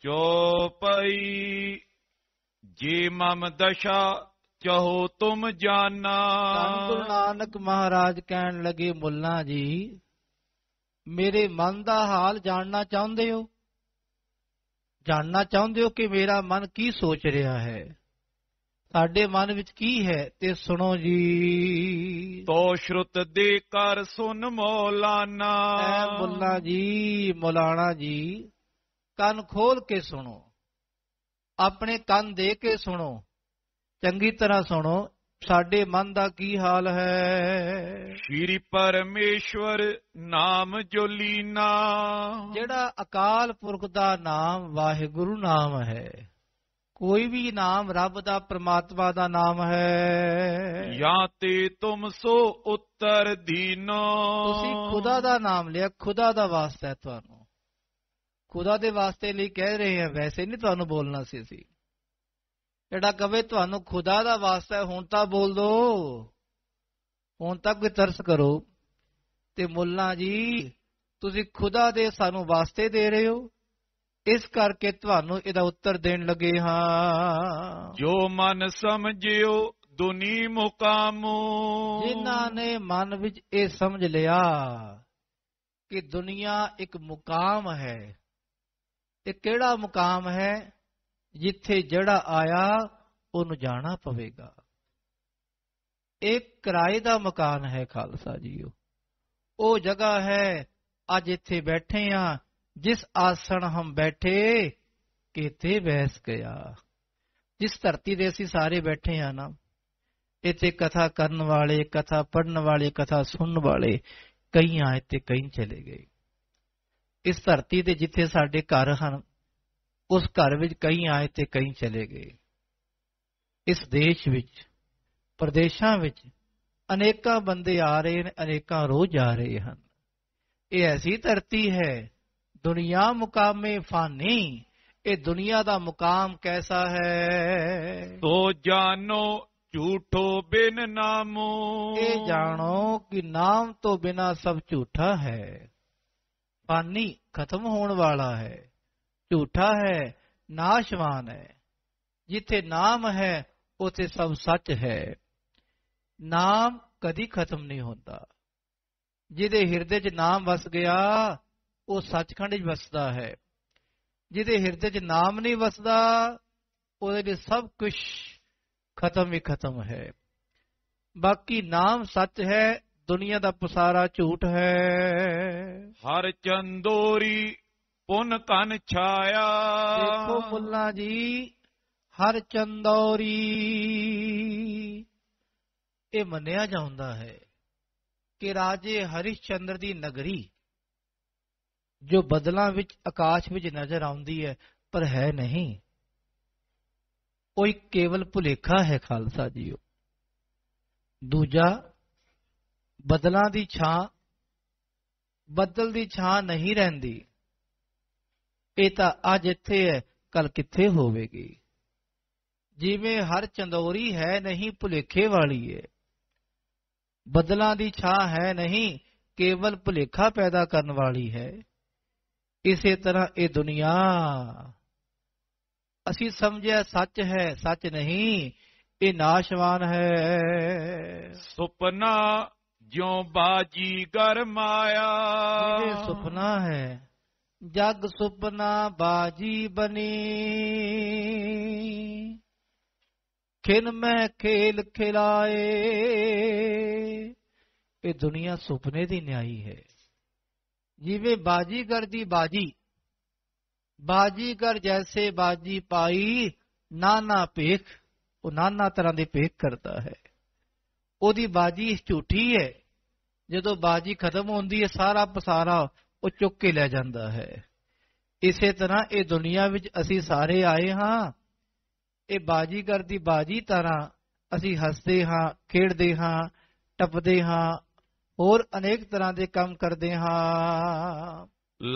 ਚੋਪਈ ਜੇ ਮਮ ਦਸ਼ਾ ਚਹੋ ਤੁਮ ਜਾਨਾ ਗੁਰੂ ਨਾਨਕ ਮਹਾਰਾਜ ਕਹਿਣ ਲੱਗੇ ਮੁੱਲਾ ਜੀ ਮੇਰੇ ਮਨ ਦਾ ਹਾਲ ਜਾਣਨਾ ਚਾਹੁੰਦੇ ਹੋ ਜਾਣਨਾ ਚਾਹੁੰਦੇ ਹੋ ਕਿ ਮੇਰਾ ਮਨ ਕੀ ਸੋਚ ਰਿਹਾ ਹੈ ਸਾਡੇ ਮਨ ਵਿੱਚ ਕੀ ਹੈ ਤੇ ਸੁਣੋ ਜੀ ਤੋ ਸ਼ਰਤ ਦੇ ਕਰ ਸੁਨ ਮੌਲਾਨਾ ਐ ਮੁੱਲਾ ਜੀ ਮੌਲਾਨਾ ਜੀ ਕੰਨ ਖੋਲ ਕੇ ਸੁਣੋ ਆਪਣੇ ਕੰਨ ਦੇ ਕੇ ਸੁਣੋ ਚੰਗੀ ਤਰ੍ਹਾਂ ਸੁਣੋ ਸਾਡੇ ਮਨ ਦਾ ਕੀ ਹਾਲ ਹੈ ਸ੍ਰੀ ਪਰਮੇਸ਼ਵਰ ਨਾਮ ਜੋਲੀਨਾ ਜਿਹੜਾ ਅਕਾਲ ਪੁਰਖ ਦਾ ਨਾਮ ਵਾਹਿਗੁਰੂ ਨਾਮ ਹੈ ਕੋਈ ਵੀ ਨਾਮ ਰੱਬ ਦਾ ਪ੍ਰਮਾਤਮਾ ਦਾ ਨਾਮ ਹੈ ਜਾਂ ਤੇ ਤੁਮ ਸੋ ਉੱਤਰ ਦੀਨੋ ਤੁਸੀਂ ਖੁਦਾ ਦਾ ਨਾਮ ਲਿਆ ਖੁਦਾ ਦਾ ਵਾਸਤਾ ਹੈ ਤੁਹਾਨੂੰ ਖੁਦਾ ਦੇ ਵਾਸਤੇ ਲਈ ਕਹਿ ਰਹੇ ਆ ਵੈਸੇ ਨਹੀਂ ਤੁਹਾਨੂੰ ਬੋਲਣਾ ਸੀ ਅਸੀਂ ਜਿਹੜਾ ਕਵੇ ਤੁਹਾਨੂੰ ਖੁਦਾ ਦਾ ਵਾਸਤਾ ਹੁਣ ਤਾਂ ਬੋਲ ਦੋ ਹੁਣ ਤਾਂ ਕੋਈ ਤਰਸ ਕਰੋ ਤੇ ਮੁੱਲਾ ਜੀ ਤੁਸੀਂ ਖੁਦਾ ਦੇ ਸਾਨੂੰ ਵਾਸਤੇ ਦੇ ਰਹੇ ਹੋ ਇਸ ਕਰਕੇ ਤੁਹਾਨੂੰ ਇਹਦਾ ਉੱਤਰ ਦੇਣ ਲੱਗੇ ਹਾਂ ਜੋ ਮਨ ਸਮਝਿਓ ਦੁਨੀ ਮੁਕਾਮੋ ਜਿਨ੍ਹਾਂ ਨੇ ਮਨ ਵਿੱਚ ਇਹ ਸਮਝ ਲਿਆ ਕਿ ਦੁਨੀਆ ਇੱਕ ਮੁਕਾਮ ਹੈ ਇਹ ਕਿਹੜਾ ਮੁਕਾਮ ਹੈ ਜਿੱਥੇ ਜਿਹੜਾ ਆਇਆ ਉਹਨੂੰ ਜਾਣਾ ਪਵੇਗਾ ਇਹ ਕਿਰਾਏ ਦਾ ਮਕਾਨ ਹੈ ਖਾਲਸਾ ਜੀਓ ਉਹ ਜਗ੍ਹਾ ਹੈ ਅੱਜ ਇੱਥੇ ਬੈਠੇ ਆ ਜਿਸ ਆਸਣ ਹਮ ਬੈਠੇ ਕਿਤੇ ਬੈਸ ਗਿਆ ਜਿਸ ਧਰਤੀ ਦੇ ਅਸੀਂ ਸਾਰੇ ਬੈਠੇ ਆ ਨਾ ਇੱਥੇ ਕਥਾ ਕਰਨ ਵਾਲੇ ਕਥਾ ਪੜਨ ਵਾਲੇ ਕਥਾ ਸੁਣਨ ਵਾਲੇ ਕਈ ਆ ਇੱਥੇ ਕਈ ਚਲੇ ਗਏ ਇਸ ਧਰਤੀ ਤੇ ਜਿੱਥੇ ਸਾਡੇ ਘਰ ਹਨ ਉਸ ਘਰ ਵਿੱਚ ਕਈ ਆ ਇੱਥੇ ਕਈ ਚਲੇ ਗਏ ਇਸ ਦੇਸ਼ ਵਿੱਚ ਪ੍ਰਦੇਸ਼ਾਂ ਵਿੱਚ ਅਨੇਕਾਂ ਬੰਦੇ ਆ ਰਹੇ ਨੇ ਅਨੇਕਾਂ ਰੋਜ਼ ਆ ਰਹੇ ਹਨ ਇਹ ਐਸੀ ਧਰਤੀ ਹੈ ਦੁਨੀਆ ਮੁਕਾਮੇ ਫਾਨੀ ਇਹ ਦੁਨੀਆ ਦਾ ਮੁਕਾਮ ਕੈਸਾ ਹੈ ਸੋ ਜਾਨੋ ਝੂਠੋ ਬਿਨ ਨਾਮੋ ਇਹ ਜਾਣੋ ਕਿ ਨਾਮ ਤੋਂ ਬਿਨਾ ਸਭ ਝੂਠਾ ਹੈ ਫਾਨੀ ਖਤਮ ਹੋਣ ਵਾਲਾ ਹੈ ਝੂਠਾ ਹੈ ਨਾਸ਼ਵਾਨ ਹੈ ਜਿੱਥੇ ਨਾਮ ਹੈ ਉਥੇ ਸਭ ਸੱਚ ਹੈ ਨਾਮ ਕਦੀ ਖਤਮ ਨਹੀਂ ਹੁੰਦਾ ਜਿਹਦੇ ਹਿਰਦੇ 'ਚ ਨਾਮ ਵਸ ਗਿਆ ਉਹ ਸੱਚਖੰਡ ਵਿੱਚ ਵਸਦਾ ਹੈ ਜਿਹਦੇ ਹਿਰਦੇ 'ਚ ਨਾਮ ਨਹੀਂ ਵਸਦਾ ਉਹਦੇ ਲਈ ਸਭ ਕੁਝ ਖਤਮ ਹੀ ਖਤਮ ਹੈ ਬਾਕੀ ਨਾਮ ਸੱਚ ਹੈ ਦੁਨੀਆ ਦਾ ਪਸਾਰਾ ਝੂਠ ਹੈ ਹਰ ਚੰਦੋਰੀ ਪੁਨ ਤਨ ਛਾਇਆ ਦੇਖੋ ਮੁੱਲਾ ਜੀ ਹਰ ਚੰਦੋਰੀ ਇਹ ਮੰਨਿਆ ਜਾਂਦਾ ਹੈ ਕਿ ਰਾਜੇ ਹਰੀਸ਼ਚੰਦਰ ਦੀ ਨਗਰੀ ਜੋ ਬਦਲਾਂ ਵਿੱਚ ਆਕਾਸ਼ ਵਿੱਚ ਨਜ਼ਰ ਆਉਂਦੀ ਹੈ ਪਰ ਹੈ ਨਹੀਂ ਉਹ ਇੱਕ ਕੇਵਲ ਭੁਲੇਖਾ ਹੈ ਖਾਲਸਾ ਜੀਓ ਦੂਜਾ ਬਦਲਾਂ ਦੀ ਛਾਂ ਬੱਦਲ ਦੀ ਛਾਂ ਨਹੀਂ ਰਹਿੰਦੀ ਇਹ ਤਾਂ ਅੱਜ ਇੱਥੇ ਹੈ ਕੱਲ ਕਿੱਥੇ ਹੋਵੇਗੀ ਜਿਵੇਂ ਹਰ ਚੰਦੋਰੀ ਹੈ ਨਹੀਂ ਭੁਲੇਖੇ ਵਾਲੀ ਹੈ ਬਦਲਾਂ ਦੀ ਛਾਂ ਹੈ ਨਹੀਂ ਕੇਵਲ ਭੁਲੇਖਾ ਪੈਦਾ ਕਰਨ ਵਾਲੀ ਹੈ ਇਸੇ ਤਰ੍ਹਾਂ ਇਹ ਦੁਨੀਆ ਅਸੀਂ ਸਮਝਿਆ ਸੱਚ ਹੈ ਸੱਚ ਨਹੀਂ ਇਹ ਨਾਸ਼ਵਾਨ ਹੈ ਸੁਪਨਾ ਜਿਉ ਬਾਜੀ ਕਰ ਮਾਇਆ ਇਹ ਸੁਪਨਾ ਹੈ ਜਗ ਸੁਪਨਾ ਬਾਜੀ ਬਣੀ ਖਿਨ ਮੈਂ ਖੇਲ ਖਿਲਾਏ ਇਹ ਦੁਨੀਆ ਸੁਪਨੇ ਦੀ ਨਿਆਈ ਹੈ ਜਿਵੇਂ ਬਾਜੀਗਰ ਦੀ ਬਾਜੀ ਬਾਜੀਗਰ ਜੈਸੇ ਬਾਜੀ ਪਾਈ ਨਾਨਾ ਭੇਖ ਉਹ ਨਾਨਾ ਤਰ੍ਹਾਂ ਦੇ ਭੇਖ ਕਰਦਾ ਹੈ ਉਹਦੀ ਬਾਜੀ ਝੂਠੀ ਹੈ ਜਦੋਂ ਬਾਜੀ ਖਤਮ ਹੁੰਦੀ ਹੈ ਸਾਰਾ ਪਸਾਰਾ ਉਹ ਚੁੱਕ ਕੇ ਲੈ ਜਾਂਦਾ ਹੈ ਇਸੇ ਤਰ੍ਹਾਂ ਇਹ ਦੁਨੀਆ ਵਿੱਚ ਅਸੀਂ ਸਾਰੇ ਆਏ ਹਾਂ ਇਹ ਬਾਜੀਗਰ ਦੀ ਬਾਜੀ ਤਰ੍ਹਾਂ ਅਸੀਂ ਹੱਸਦੇ ਹਾਂ ਖੇਡਦੇ ਹਾਂ ਟੱਪਦੇ ਹਾਂ ਹੋਰ ਅਨੇਕ ਤਰ੍ਹਾਂ ਦੇ ਕੰਮ ਕਰਦੇ ਹਾਂ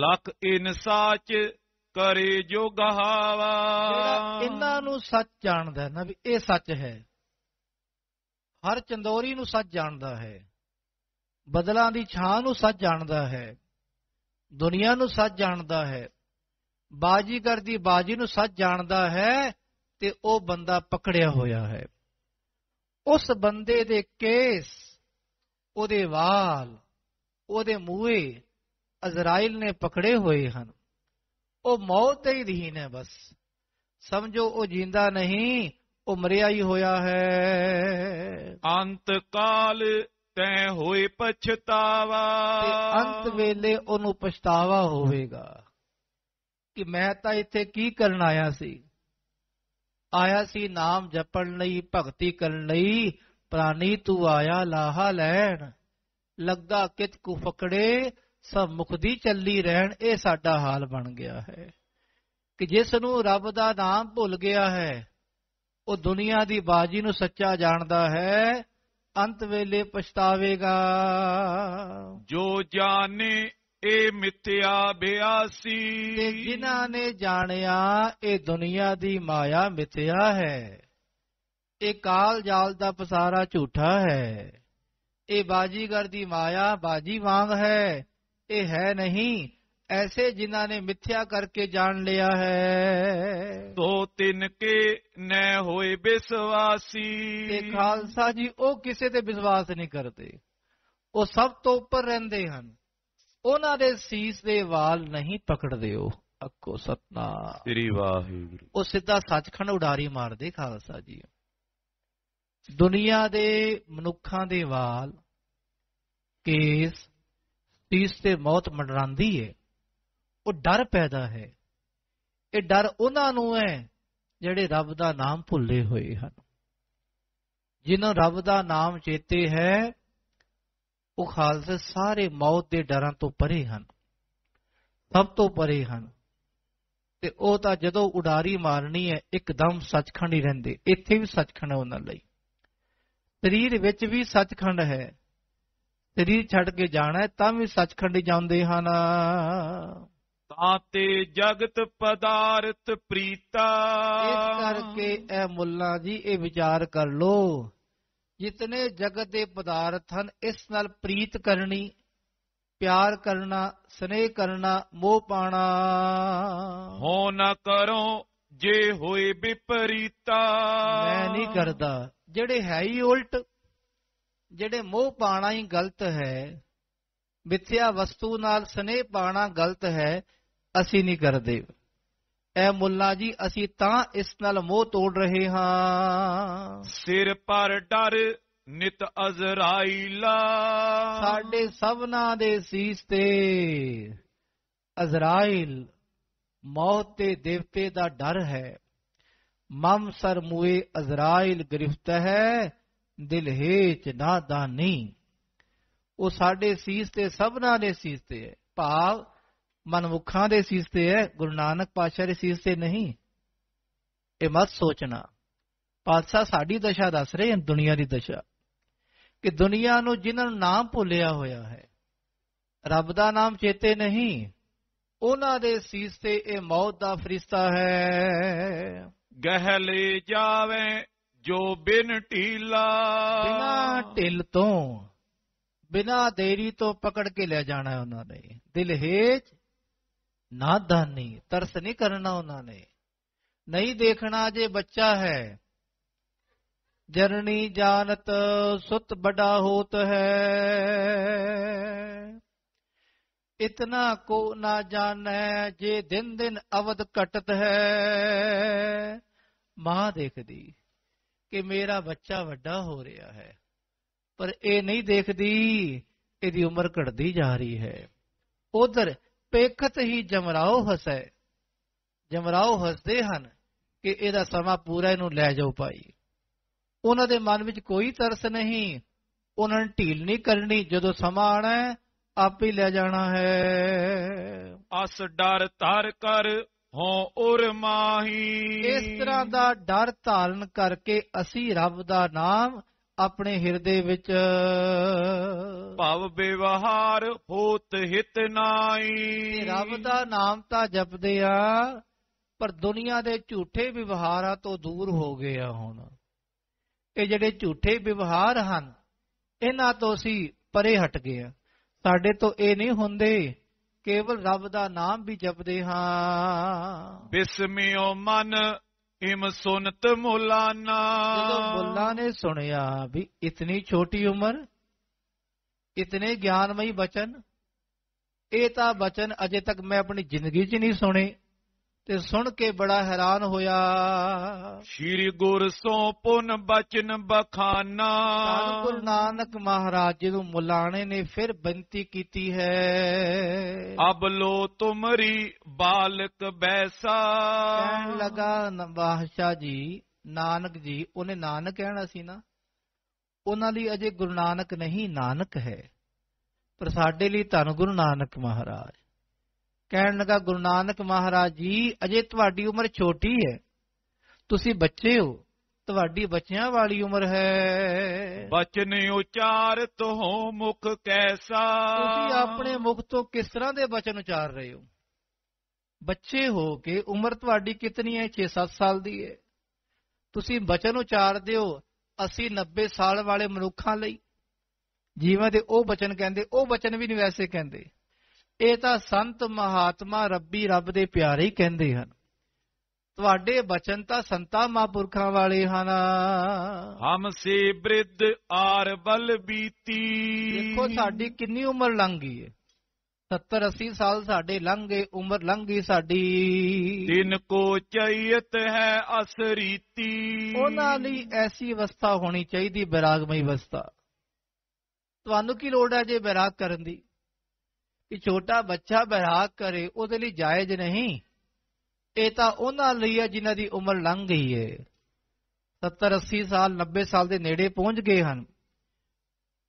ਲੱਖ ਇਨਸਾਚ ਕਰੇ ਜੋ ਗਹਾਵਾ ਇਹਨਾਂ ਨੂੰ ਸੱਚ ਜਾਣਦਾ ਨਾ ਵੀ ਇਹ ਸੱਚ ਹੈ ਹਰ ਚੰਦੋਰੀ ਨੂੰ ਸੱਚ ਜਾਣਦਾ ਹੈ ਬਦਲਾਂ ਦੀ ਛਾਂ ਨੂੰ ਸੱਚ ਜਾਣਦਾ ਹੈ ਦੁਨੀਆ ਨੂੰ ਸੱਚ ਜਾਣਦਾ ਹੈ ਬਾਜੀਗਰ ਦੀ ਬਾਜੀ ਨੂੰ ਸੱਚ ਜਾਣਦਾ ਹੈ ਤੇ ਉਹ ਬੰਦਾ ਪਕੜਿਆ ਹੋਇਆ ਹੈ ਉਸ ਬੰਦੇ ਦੇ ਕੇਸ ਉਹਦੇ ਵਾਲ ਉਹਦੇ ਮੂਹੇ ਅਜ਼ਰਾਈਲ ਨੇ ਪਕੜੇ ਹੋਏ ਹਨ ਉਹ ਮੌਤ ਹੀ ਰਹੀ ਨੇ ਬਸ ਸਮਝੋ ਉਹ ਜਿੰਦਾ ਨਹੀਂ ਉਹ ਮਰਿਆ ਹੀ ਹੋਇਆ ਹੈ ਅੰਤ ਕਾਲ ਤੈ ਹੋਏ ਪਛਤਾਵਾ ਤੇ ਅੰਤ ਵੇਲੇ ਉਹਨੂੰ ਪਛਤਾਵਾ ਹੋਵੇਗਾ ਕਿ ਮੈਂ ਤਾਂ ਇੱਥੇ ਕੀ ਕਰਨ ਆਇਆ ਸੀ ਆਇਆ ਸੀ ਨਾਮ ਜਪਣ ਲਈ ਭਗਤੀ ਕਰਨ ਲਈ ਪ੍ਰਾਨੀ ਤੂੰ ਆਇਆ ਲਾਹਾ ਲੈਣ ਲੱਗਾ ਕਿਤ ਕੋ ਫਕੜੇ ਸਭ ਮੁਖਦੀ ਚੱਲੀ ਰਹਿਣ ਇਹ ਸਾਡਾ ਹਾਲ ਬਣ ਗਿਆ ਹੈ ਕਿ ਜਿਸ ਨੂੰ ਰੱਬ ਦਾ ਨਾਮ ਭੁੱਲ ਗਿਆ ਹੈ ਉਹ ਦੁਨੀਆ ਦੀ ਬਾਜੀ ਨੂੰ ਸੱਚਾ ਜਾਣਦਾ ਹੈ ਅੰਤ ਵੇਲੇ ਪਛਤਾਵੇਗਾ ਜੋ ਜਾਣੇ ਇਹ ਮਿੱਥਿਆ ਬਿਆਸੀ ਤੇ ਜਿਨ੍ਹਾਂ ਨੇ ਜਾਣਿਆ ਇਹ ਦੁਨੀਆ ਦੀ ਮਾਇਆ ਮਿੱਥਿਆ ਹੈ ਇਹ ਕਾਲ ਜਾਲ ਦਾ ਪਸਾਰਾ ਝੂਠਾ ਹੈ ਇਹ ਬਾਜੀਗਰ ਦੀ ਮਾਇਆ ਬਾਜੀ ਵਾਂਗ ਹੈ ਇਹ ਹੈ ਨਹੀਂ ਐਸੇ ਜਿਨ੍ਹਾਂ ਨੇ ਮਿੱਥਿਆ ਕਰਕੇ ਜਾਣ ਲਿਆ ਹੈ ਦੋ ਤਿੰਨ ਕੇ ਨੈ ਹੋਏ ਵਿਸ਼ਵਾਸੀ ਤੇ ਖਾਲਸਾ ਜੀ ਉਹ ਕਿਸੇ ਤੇ ਵਿਸ਼ਵਾਸ ਨਹੀਂ ਕਰਦੇ ਉਹ ਸਭ ਤੋਂ ਉੱਪਰ ਰਹਿੰਦੇ ਹਨ ਉਹਨਾਂ ਦੇ ਸੀਸ ਦੇ ਵਾਲ ਨਹੀਂ ਪਕੜਦੇ ਉਹ ਅੱਕੋ ਸਤਨਾ ਸ੍ਰੀ ਵਾਹਿਗੁਰੂ ਉਹ ਸਿੱਧਾ ਸੱਚਖੰਡ ਉਡਾਰੀ ਮਾਰਦੇ ਖਾਲਸਾ ਜੀ ਦੁਨੀਆ ਦੇ ਮਨੁੱਖਾਂ ਦੇ ਵਾਲ ਕੇਸ ਤੀਸ ਤੇ ਮੌਤ ਮੰਡਰਾਂਦੀ ਏ ਉਹ ਡਰ ਪੈਦਾ ਹੈ ਇਹ ਡਰ ਉਹਨਾਂ ਨੂੰ ਹੈ ਜਿਹੜੇ ਰੱਬ ਦਾ ਨਾਮ ਭੁੱਲੇ ਹੋਏ ਹਨ ਜਿਨ੍ਹਾਂ ਰੱਬ ਦਾ ਨਾਮ ਚੇਤੇ ਹੈ ਉਹ ਖਾਲਸੇ ਸਾਰੇ ਮੌਤ ਦੇ ਡਰਾਂ ਤੋਂ ਪਰੇ ਹਨ ਸਭ ਤੋਂ ਪਰੇ ਹਨ ਤੇ ਉਹ ਤਾਂ ਜਦੋਂ ਉਡਾਰੀ ਮਾਰਨੀ ਹੈ ਇੱਕਦਮ ਸੱਚਖੰਡ ਹੀ ਰਹਿੰਦੇ ਇੱਥੇ ਵੀ ਸੱਚਖੰਡ ਉਹਨਾਂ ਲਈ ਸਰੀਰ ਵਿੱਚ ਵੀ ਸੱਚਖੰਡ ਹੈ ਸਰੀਰ ਛੱਡ ਕੇ ਜਾਣਾ ਤਾਂ ਵੀ ਸੱਚਖੰਡ ਜਾਂਦੇ ਹਨ ਤਾਤੇ ਜਗਤ ਪਦਾਰਥ ਪ੍ਰੀਤਾ ਇਸ ਕਰਕੇ ਇਹ ਮੁੱਲਾ ਜੀ ਇਹ ਵਿਚਾਰ ਕਰ ਲੋ ਜਿਤਨੇ ਜਗਤ ਦੇ ਪਦਾਰਥ ਹਨ ਇਸ ਨਾਲ ਪ੍ਰੀਤ ਕਰਨੀ ਪਿਆਰ ਕਰਨਾ ਸਨੇਹ ਕਰਨਾ ਮੋਹ ਪਾਣਾ ਹੋ ਨਾ ਕਰੋ ਜੇ ਹੋਏ ਵਿਪਰੀਤਾ ਮੈਂ ਨਹੀਂ ਕਰਦਾ ਜਿਹੜੇ ਹੈ ਹੀ ਉਲਟ ਜਿਹੜੇ ਮੋਹ ਪਾਣਾ ਹੀ ਗਲਤ ਹੈ ਵਿਥਿਆ ਵਸਤੂ ਨਾਲ ਸਨੇਹ ਪਾਣਾ ਗਲਤ ਹੈ ਅਸੀਂ ਨਹੀਂ ਕਰਦੇ ਐ ਮੁੱਲਾ ਜੀ ਅਸੀਂ ਤਾਂ ਇਸ ਨਾਲ ਮੋਹ ਤੋੜ ਰਹੇ ਹਾਂ ਸਿਰ ਪਰ ਡਰ ਨਿਤ ਅਜ਼ਰਾਈਲਾ ਸਾਡੇ ਸਭਨਾ ਦੇ ਸੀਸ ਤੇ ਅਜ਼ਰਾਈਲ ਮੌਤ ਦੇ ਦੇਵਤੇ ਦਾ ਡਰ ਹੈ ਮਮ ਸਰ ਮੂਏ ਅਜ਼ਰਾਇਲ ਗ੍ਰਿਫਤ ਹੈ ਦਿਲ ਹੇਚ ਨਾਦਾਨੀ ਉਹ ਸਾਡੇ ਸੀਸ ਤੇ ਸਭਨਾ ਦੇ ਸੀਸ ਤੇ ਹੈ ਭਾਵ ਮਨਮੁਖਾਂ ਦੇ ਸੀਸ ਤੇ ਹੈ ਗੁਰੂ ਨਾਨਕ ਪਾਤਸ਼ਾਹ ਦੇ ਸੀਸ ਤੇ ਨਹੀਂ ਇਹ ਮਤ ਸੋਚਣਾ ਪਾਤਸ਼ਾਹ ਸਾਡੀ ਦਸ਼ਾ ਦੱਸ ਰਹੇ ਹਨ ਦੁਨੀਆ ਦੀ ਦਸ਼ਾ ਕਿ ਦੁਨੀਆ ਨੂੰ ਜਿਨ੍ਹਾਂ ਨੂੰ ਨਾਮ ਭੁੱਲਿਆ ਹੋਇਆ ਹੈ ਰੱਬ ਦਾ ਨਾਮ ਚੇਤੇ ਨਹੀਂ ਉਹਨਾਂ ਦੇ ਸੀਸ ਤੇ ਇਹ ਮੌਤ ਦਾ ਫਰਿਸ਼ਤਾ ਹੈ ਗਹਿਲੇ ਜਾਵੇ ਜੋ ਬਿਨ ਢੀਲਾ ਬਿਨਾ ਢਿਲ ਤੋਂ ਬਿਨਾ ਦੇਰੀ ਤੋਂ ਪਕੜ ਕੇ ਲੈ ਜਾਣਾ ਉਹਨਾਂ ਨੇ ਦਿਲਹੇਜ ਨਾਦਾਨੀ ਤਰਸ ਨਹੀਂ ਕਰਨਾ ਉਹਨਾਂ ਨੇ ਨਹੀਂ ਦੇਖਣਾ ਜੇ ਬੱਚਾ ਹੈ ਜਰਨੀ ਜਾਣਤ ਸੁਤ ਬੜਾ ਹੋਤ ਹੈ ਇਤਨਾ ਕੋ ਨਾ ਜਾਣੈ ਜੇ ਦਿਨ ਦਿਨ ਅਵਦ ਘਟਤ ਹੈ ਮਾਂ ਦੇਖਦੀ ਕਿ ਮੇਰਾ ਬੱਚਾ ਵੱਡਾ ਹੋ ਰਿਹਾ ਹੈ ਪਰ ਇਹ ਨਹੀਂ ਦੇਖਦੀ ਇਹਦੀ ਉਮਰ ਘਟਦੀ ਜਾ ਰਹੀ ਹੈ ਉਧਰ ਪੇਖਤ ਹੀ ਜਮਰਾਓ ਹਸੈ ਜਮਰਾਓ ਹੱਸਦੇ ਹਨ ਕਿ ਇਹਦਾ ਸਮਾਂ ਪੂਰਾ ਇਹਨੂੰ ਲੈ ਜਾਓ ਭਾਈ ਉਹਨਾਂ ਦੇ ਮਨ ਵਿੱਚ ਕੋਈ ਤਰਸ ਨਹੀਂ ਉਹਨਾਂ ਨੇ ਢੀਲ ਨਹੀਂ ਕਰਨੀ ਜਦੋਂ ਸਮਾਂ ਆਣਾ ਹੈ ਆਪ ਹੀ ਲੈ ਜਾਣਾ ਹੈ ਅਸ ਡਰ ਧਰ ਕਰ ਹੋ ਉਰ ਮਾਹੀ ਇਸ ਤਰ੍ਹਾਂ ਦਾ ਡਰ ਧਾਰਨ ਕਰਕੇ ਅਸੀਂ ਰੱਬ ਦਾ ਨਾਮ ਆਪਣੇ ਹਿਰਦੇ ਵਿੱਚ ਭਵ ਵਿਵਹਾਰ ਹੋਤ ਹਿਤ ਨਾਈ ਰੱਬ ਦਾ ਨਾਮ ਤਾਂ ਜਪਦੇ ਆ ਪਰ ਦੁਨੀਆ ਦੇ ਝੂਠੇ ਵਿਵਹਾਰਾਂ ਤੋਂ ਦੂਰ ਹੋ ਗਏ ਆ ਹੁਣ ਇਹ ਜਿਹੜੇ ਝੂਠੇ ਵਿਵਹਾਰ ਹਨ ਇਹਨਾਂ ਤੋਂ ਅਸੀਂ ਪਰੇ ਹਟ ਗਏ ਆ ਸਾਡੇ ਤੋਂ ਇਹ ਨਹੀਂ ਹੁੰਦੇ ਕੇਵਲ ਰੱਬ ਦਾ ਨਾਮ ਵੀ ਜਪਦੇ ਹਾਂ ਬਿਸਮਿਓ ਮਨ ਇਮ ਸੁਨਤ ਮੁਲਾਨਾ ਜਦੋਂ ਮੁੱਲਾ ਨੇ ਸੁਣਿਆ ਵੀ ਇਤਨੀ ਛੋਟੀ ਉਮਰ ਇਤਨੇ ਗਿਆਨਮਈ ਬਚਨ ਇਹ ਤਾਂ ਬਚਨ ਅਜੇ ਤੱਕ ਮੈਂ ਆਪਣੀ ਜ਼ਿੰਦਗੀ 'ਚ ਨਹੀਂ ਸੁਣੇ ਤੇ ਸੁਣ ਕੇ ਬੜਾ ਹੈਰਾਨ ਹੋਇਆ ਸ੍ਰੀ ਗੁਰ ਸੋ ਪੁਨ ਬਚਨ ਬਖਾਨਾ ਗੁਰ ਨਾਨਕ ਮਹਾਰਾਜ ਜੀ ਨੂੰ ਮੁਲਾਣੇ ਨੇ ਫਿਰ ਬੇਨਤੀ ਕੀਤੀ ਹੈ ਅਬ ਲੋ ਤੁਮਰੀ ਬਾਲਕ ਬੈਸਾ ਕਹਿਣ ਲਗਾ ਨਵਾਹਸ਼ਾ ਜੀ ਨਾਨਕ ਜੀ ਉਹਨੇ ਨਾਨਕ ਕਹਿਣਾ ਸੀ ਨਾ ਉਹਨਾਂ ਲਈ ਅਜੇ ਗੁਰੂ ਨਾਨਕ ਨਹੀਂ ਨਾਨਕ ਹੈ ਪਰ ਸਾਡੇ ਲਈ ਧੰਨ ਗੁਰੂ ਨਾਨਕ ਮਹਾਰਾਜ ਕਹਿਣ ਲਗਾ ਗੁਰੂ ਨਾਨਕ ਮਹਾਰਾਜ ਜੀ ਅਜੇ ਤੁਹਾਡੀ ਉਮਰ ਛੋਟੀ ਹੈ ਤੁਸੀਂ ਬੱਚੇ ਹੋ ਤੁਹਾਡੀ ਬੱਚਿਆਂ ਵਾਲੀ ਉਮਰ ਹੈ ਬਚਨ ਉਚਾਰ ਤੋ ਮੁਖ ਕੈਸਾ ਤੁਸੀਂ ਆਪਣੇ ਮੁਖ ਤੋਂ ਕਿਸ ਤਰ੍ਹਾਂ ਦੇ ਬਚਨ ਉਚਾਰ ਰਹੇ ਹੋ ਬੱਚੇ ਹੋ ਕੇ ਉਮਰ ਤੁਹਾਡੀ ਕਿਤਨੀ ਹੈ 6-7 ਸਾਲ ਦੀ ਹੈ ਤੁਸੀਂ ਬਚਨ ਉਚਾਰਦੇ ਹੋ ਅਸੀਂ 90 ਸਾਲ ਵਾਲੇ ਮਨੁੱਖਾਂ ਲਈ ਜੀਵਾਂ ਦੇ ਉਹ ਬਚਨ ਕਹਿੰਦੇ ਉਹ ਬਚਨ ਵੀ ਨਹੀਂ ਵੈਸੇ ਕਹਿੰਦੇ ਇਹ ਤਾਂ ਸੰਤ ਮਹਾਤਮਾ ਰੱਬੀ ਰੱਬ ਦੇ ਪਿਆਰੇ ਹੀ ਕਹਿੰਦੇ ਹਨ ਤੁਹਾਡੇ ਬਚਨ ਤਾਂ ਸੰਤਾ ਮਹਾਂਪੁਰਖਾਂ ਵਾਲੇ ਹਨ ਹਮ ਸੇ ਬ੍ਰਿਧ ਆਰ ਬਲ ਬੀਤੀ ਦੇਖੋ ਸਾਡੀ ਕਿੰਨੀ ਉਮਰ ਲੰਘ ਗਈ ਹੈ 70 80 ਸਾਲ ਸਾਡੇ ਲੰਘ ਗਏ ਉਮਰ ਲੰਘ ਗਈ ਸਾਡੀ ਦਿਨ ਕੋ ਚਈਤ ਹੈ ਅਸਰੀਤੀ ਉਹਨਾਂ ਲਈ ਐਸੀ ਅਵਸਥਾ ਹੋਣੀ ਚਾਹੀਦੀ ਬਿਰਾਗਮਈ ਅਵਸਥਾ ਤੁਹਾਨੂੰ ਕੀ ਲੋੜ ਹੈ ਜੇ ਬਿਰਾਗ ਕਰਨ ਦੀ ਕਿ ਛੋਟਾ ਬੱਚਾ ਬਿਰਾਗ ਕਰੇ ਉਹਦੇ ਲਈ ਜਾਇਜ਼ ਨਹੀਂ ਇਹ ਤਾਂ ਉਹਨਾਂ ਲਈ ਹੈ ਜਿਨ੍ਹਾਂ ਦੀ ਉਮਰ ਲੰਘ ਗਈ ਹੈ 70 80 ਸਾਲ 90 ਸਾਲ ਦੇ ਨੇੜੇ ਪਹੁੰਚ ਗਏ ਹਨ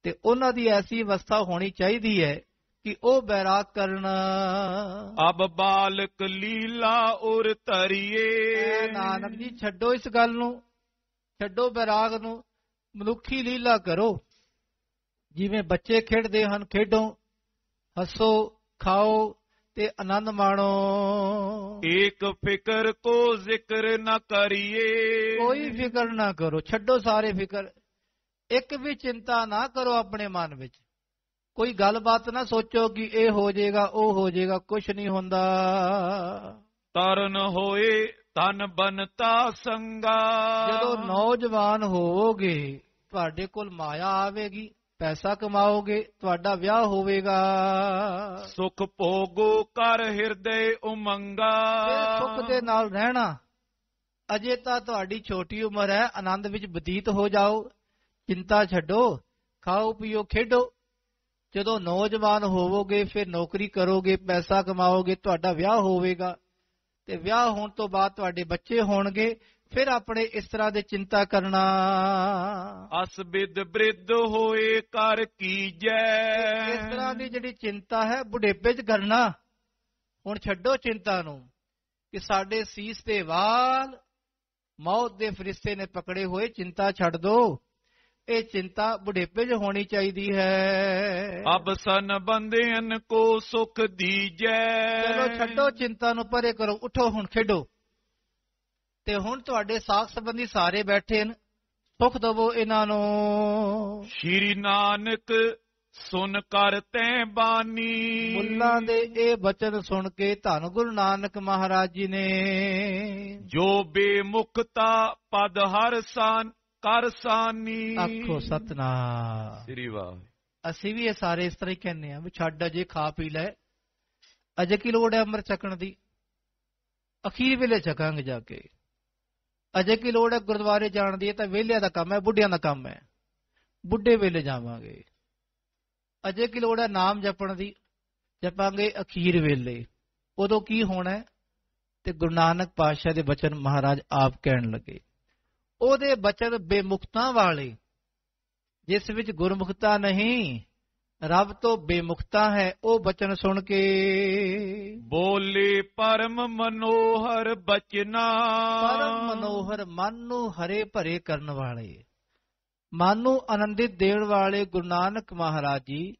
ਤੇ ਉਹਨਾਂ ਦੀ ਐਸੀ ਅਵਸਥਾ ਹੋਣੀ ਚਾਹੀਦੀ ਹੈ ਕਿ ਉਹ ਬੈਰਾਗ ਕਰਨ ਅਬ ਬਾਲਕ ਲੀਲਾ ਉਰ ਤਰੀਏ ਨਾਨਕ ਜੀ ਛੱਡੋ ਇਸ ਗੱਲ ਨੂੰ ਛੱਡੋ ਬੈਰਾਗ ਨੂੰ ਮਨੁੱਖੀ ਲੀਲਾ ਕਰੋ ਜਿਵੇਂ ਬੱਚੇ ਖੇਡਦੇ ਹਨ ਖੇਡੋ ਹੱਸੋ ਖਾਓ ਤੇ ਆਨੰਦ ਮਾਣੋ ਏਕ ਫਿਕਰ ਕੋ ਜ਼ਿਕਰ ਨਾ ਕਰੀਏ ਕੋਈ ਫਿਕਰ ਨਾ ਕਰੋ ਛੱਡੋ ਸਾਰੇ ਫਿਕਰ ਇੱਕ ਵੀ ਚਿੰਤਾ ਨਾ ਕਰੋ ਆਪਣੇ ਮਨ ਵਿੱਚ ਕੋਈ ਗੱਲਬਾਤ ਨਾ ਸੋਚੋ ਕਿ ਇਹ ਹੋ ਜਾਏਗਾ ਉਹ ਹੋ ਜਾਏਗਾ ਕੁਝ ਨਹੀਂ ਹੁੰਦਾ ਤਰਨ ਹੋਏ ਤਨ ਬਨਤਾ ਸੰਗਾ ਜਦੋਂ ਨੌਜਵਾਨ ਹੋਵੋਗੇ ਤੁਹਾਡੇ ਕੋਲ ਮਾਇਆ ਆਵੇਗੀ ਪੈਸਾ ਕਮਾਓਗੇ ਤੁਹਾਡਾ ਵਿਆਹ ਹੋਵੇਗਾ ਸੁਖ ਭੋਗੋ ਕਰ ਹਿਰਦੇ ਉਮੰਗਾ ਸੁਖ ਦੇ ਨਾਲ ਰਹਿਣਾ ਅਜੇ ਤਾਂ ਤੁਹਾਡੀ ਛੋਟੀ ਉਮਰ ਹੈ ਆਨੰਦ ਵਿੱਚ ਬਤੀਤ ਹੋ ਜਾਓ ਚਿੰਤਾ ਛੱਡੋ ਖਾਓ ਪੀਓ ਖੇਡੋ ਜਦੋਂ ਨੌਜਵਾਨ ਹੋਵੋਗੇ ਫਿਰ ਨੌਕਰੀ ਕਰੋਗੇ ਪੈਸਾ ਕਮਾਓਗੇ ਤੁਹਾਡਾ ਵਿਆਹ ਹੋਵੇਗਾ ਤੇ ਵਿਆਹ ਹੋਣ ਤੋਂ ਬਾਅਦ ਤੁਹਾਡੇ ਬੱਚੇ ਹੋਣਗੇ ਫਿਰ ਆਪਣੇ ਇਸ ਤਰ੍ਹਾਂ ਦੇ ਚਿੰਤਾ ਕਰਨਾ ਅਸ ਬਿਦ ਬ੍ਰਿਧ ਹੋਏ ਕਰ ਕੀਜੈ ਇਸ ਤਰ੍ਹਾਂ ਦੀ ਜਿਹੜੀ ਚਿੰਤਾ ਹੈ ਬੁਢੇਪੇ 'ਚ ਕਰਨਾ ਹੁਣ ਛੱਡੋ ਚਿੰਤਾ ਨੂੰ ਕਿ ਸਾਡੇ ਸੀਸ ਤੇ ਵਾਲ ਮੌਤ ਦੇ ਫਰਿਸ਼ਤੇ ਨੇ ਪਕੜੇ ਹੋਏ ਚਿੰਤਾ ਛੱਡ ਦੋ ਇਹ ਚਿੰਤਾ ਬੁਢੇਪੇ 'ਚ ਹੋਣੀ ਚਾਹੀਦੀ ਹੈ ਅਬ ਸਨ ਅਨ ਕੋ ਸੁਖ ਦੀਜੈ ਚਲੋ ਛੱਡੋ ਚਿੰਤਾ ਨੂੰ ਪਰੇ ਕਰੋ ਉਠੋ ਹੁਣ ਖੇਡੋ ਤੇ ਹੁਣ ਤੁਹਾਡੇ ਸਾਖ ਸੰਬੰਧੀ ਸਾਰੇ ਬੈਠੇ ਨੇ ਸੁਖ ਦਵੋ ਇਹਨਾਂ ਨੂੰ ਸ਼੍ਰੀ ਨਾਨਕ ਸੁਨ ਕਰ ਤੈ ਬਾਣੀ ਮੁੱਲਾਂ ਦੇ ਇਹ ਬਚਨ ਸੁਣ ਕੇ ਧੰਨ ਗੁਰੂ ਨਾਨਕ ਮਹਾਰਾਜ ਜੀ ਨੇ ਜੋ ਬੇਮੁਖਤਾ ਪਦ ਹਰ ਸਾਨ ਕਰ ਸਾਨੀ ਆਖੋ ਸਤਨਾ ਸ੍ਰੀ ਵਾਹਿ ਅਸੀਂ ਵੀ ਇਹ ਸਾਰੇ ਇਸ ਤਰ੍ਹਾਂ ਹੀ ਕਹਿੰਦੇ ਆ ਵੀ ਛੱਡ ਅਜੇ ਖਾ ਪੀ ਲੈ ਅਜੇ ਕੀ ਲੋੜ ਹੈ ਅਮਰ ਚੱਕਣ ਦੀ ਅਖੀਰ ਵੇਲੇ ਚੱਕਾਂਗੇ ਜਾ ਕੇ ਅਜੇ ਕੀ ਲੋੜ ਹੈ ਗੁਰਦੁਆਰੇ ਜਾਣ ਦੀ ਤਾਂ ਵਿਹਲਿਆਂ ਦਾ ਕੰਮ ਹੈ ਬੁੱਢਿਆਂ ਦਾ ਕੰਮ ਹੈ ਬੁੱਢੇ ਵੇਲੇ ਜਾਵਾਂਗੇ ਅਜੇ ਕੀ ਲੋੜ ਹੈ ਨਾਮ ਜਪਣ ਦੀ ਜਪਾਂਗੇ ਅਖੀਰ ਵੇਲੇ ਉਦੋਂ ਕੀ ਹੋਣਾ ਤੇ ਗੁਰੂ ਨਾਨਕ ਪਾਤਸ਼ਾਹ ਦੇ ਬਚਨ ਮਹਾਰਾਜ ਆਪ ਕਹਿਣ ਲੱਗੇ ਉਹਦੇ ਬਚਨ ਬੇਮੁਖਤਾ ਵਾਲੇ ਜਿਸ ਵਿੱਚ ਗੁਰਮੁਖਤਾ ਨਹੀਂ ਰੱਬ ਤੋਂ ਬੇਮੁਖਤਾ ਹੈ ਉਹ ਬਚਨ ਸੁਣ ਕੇ ਬੋਲੇ ਪਰਮ ਮਨੋਹਰ ਬਚਨਾ ਪਰਮ ਮਨੋਹਰ ਮਨ ਨੂੰ ਹਰੇ ਭਰੇ ਕਰਨ ਵਾਲੇ ਮਨ ਨੂੰ ਆਨੰਦਿਤ ਦੇਣ ਵਾਲੇ ਗੁਰੂ ਨਾਨਕ ਮਹਾਰਾਜ ਜੀ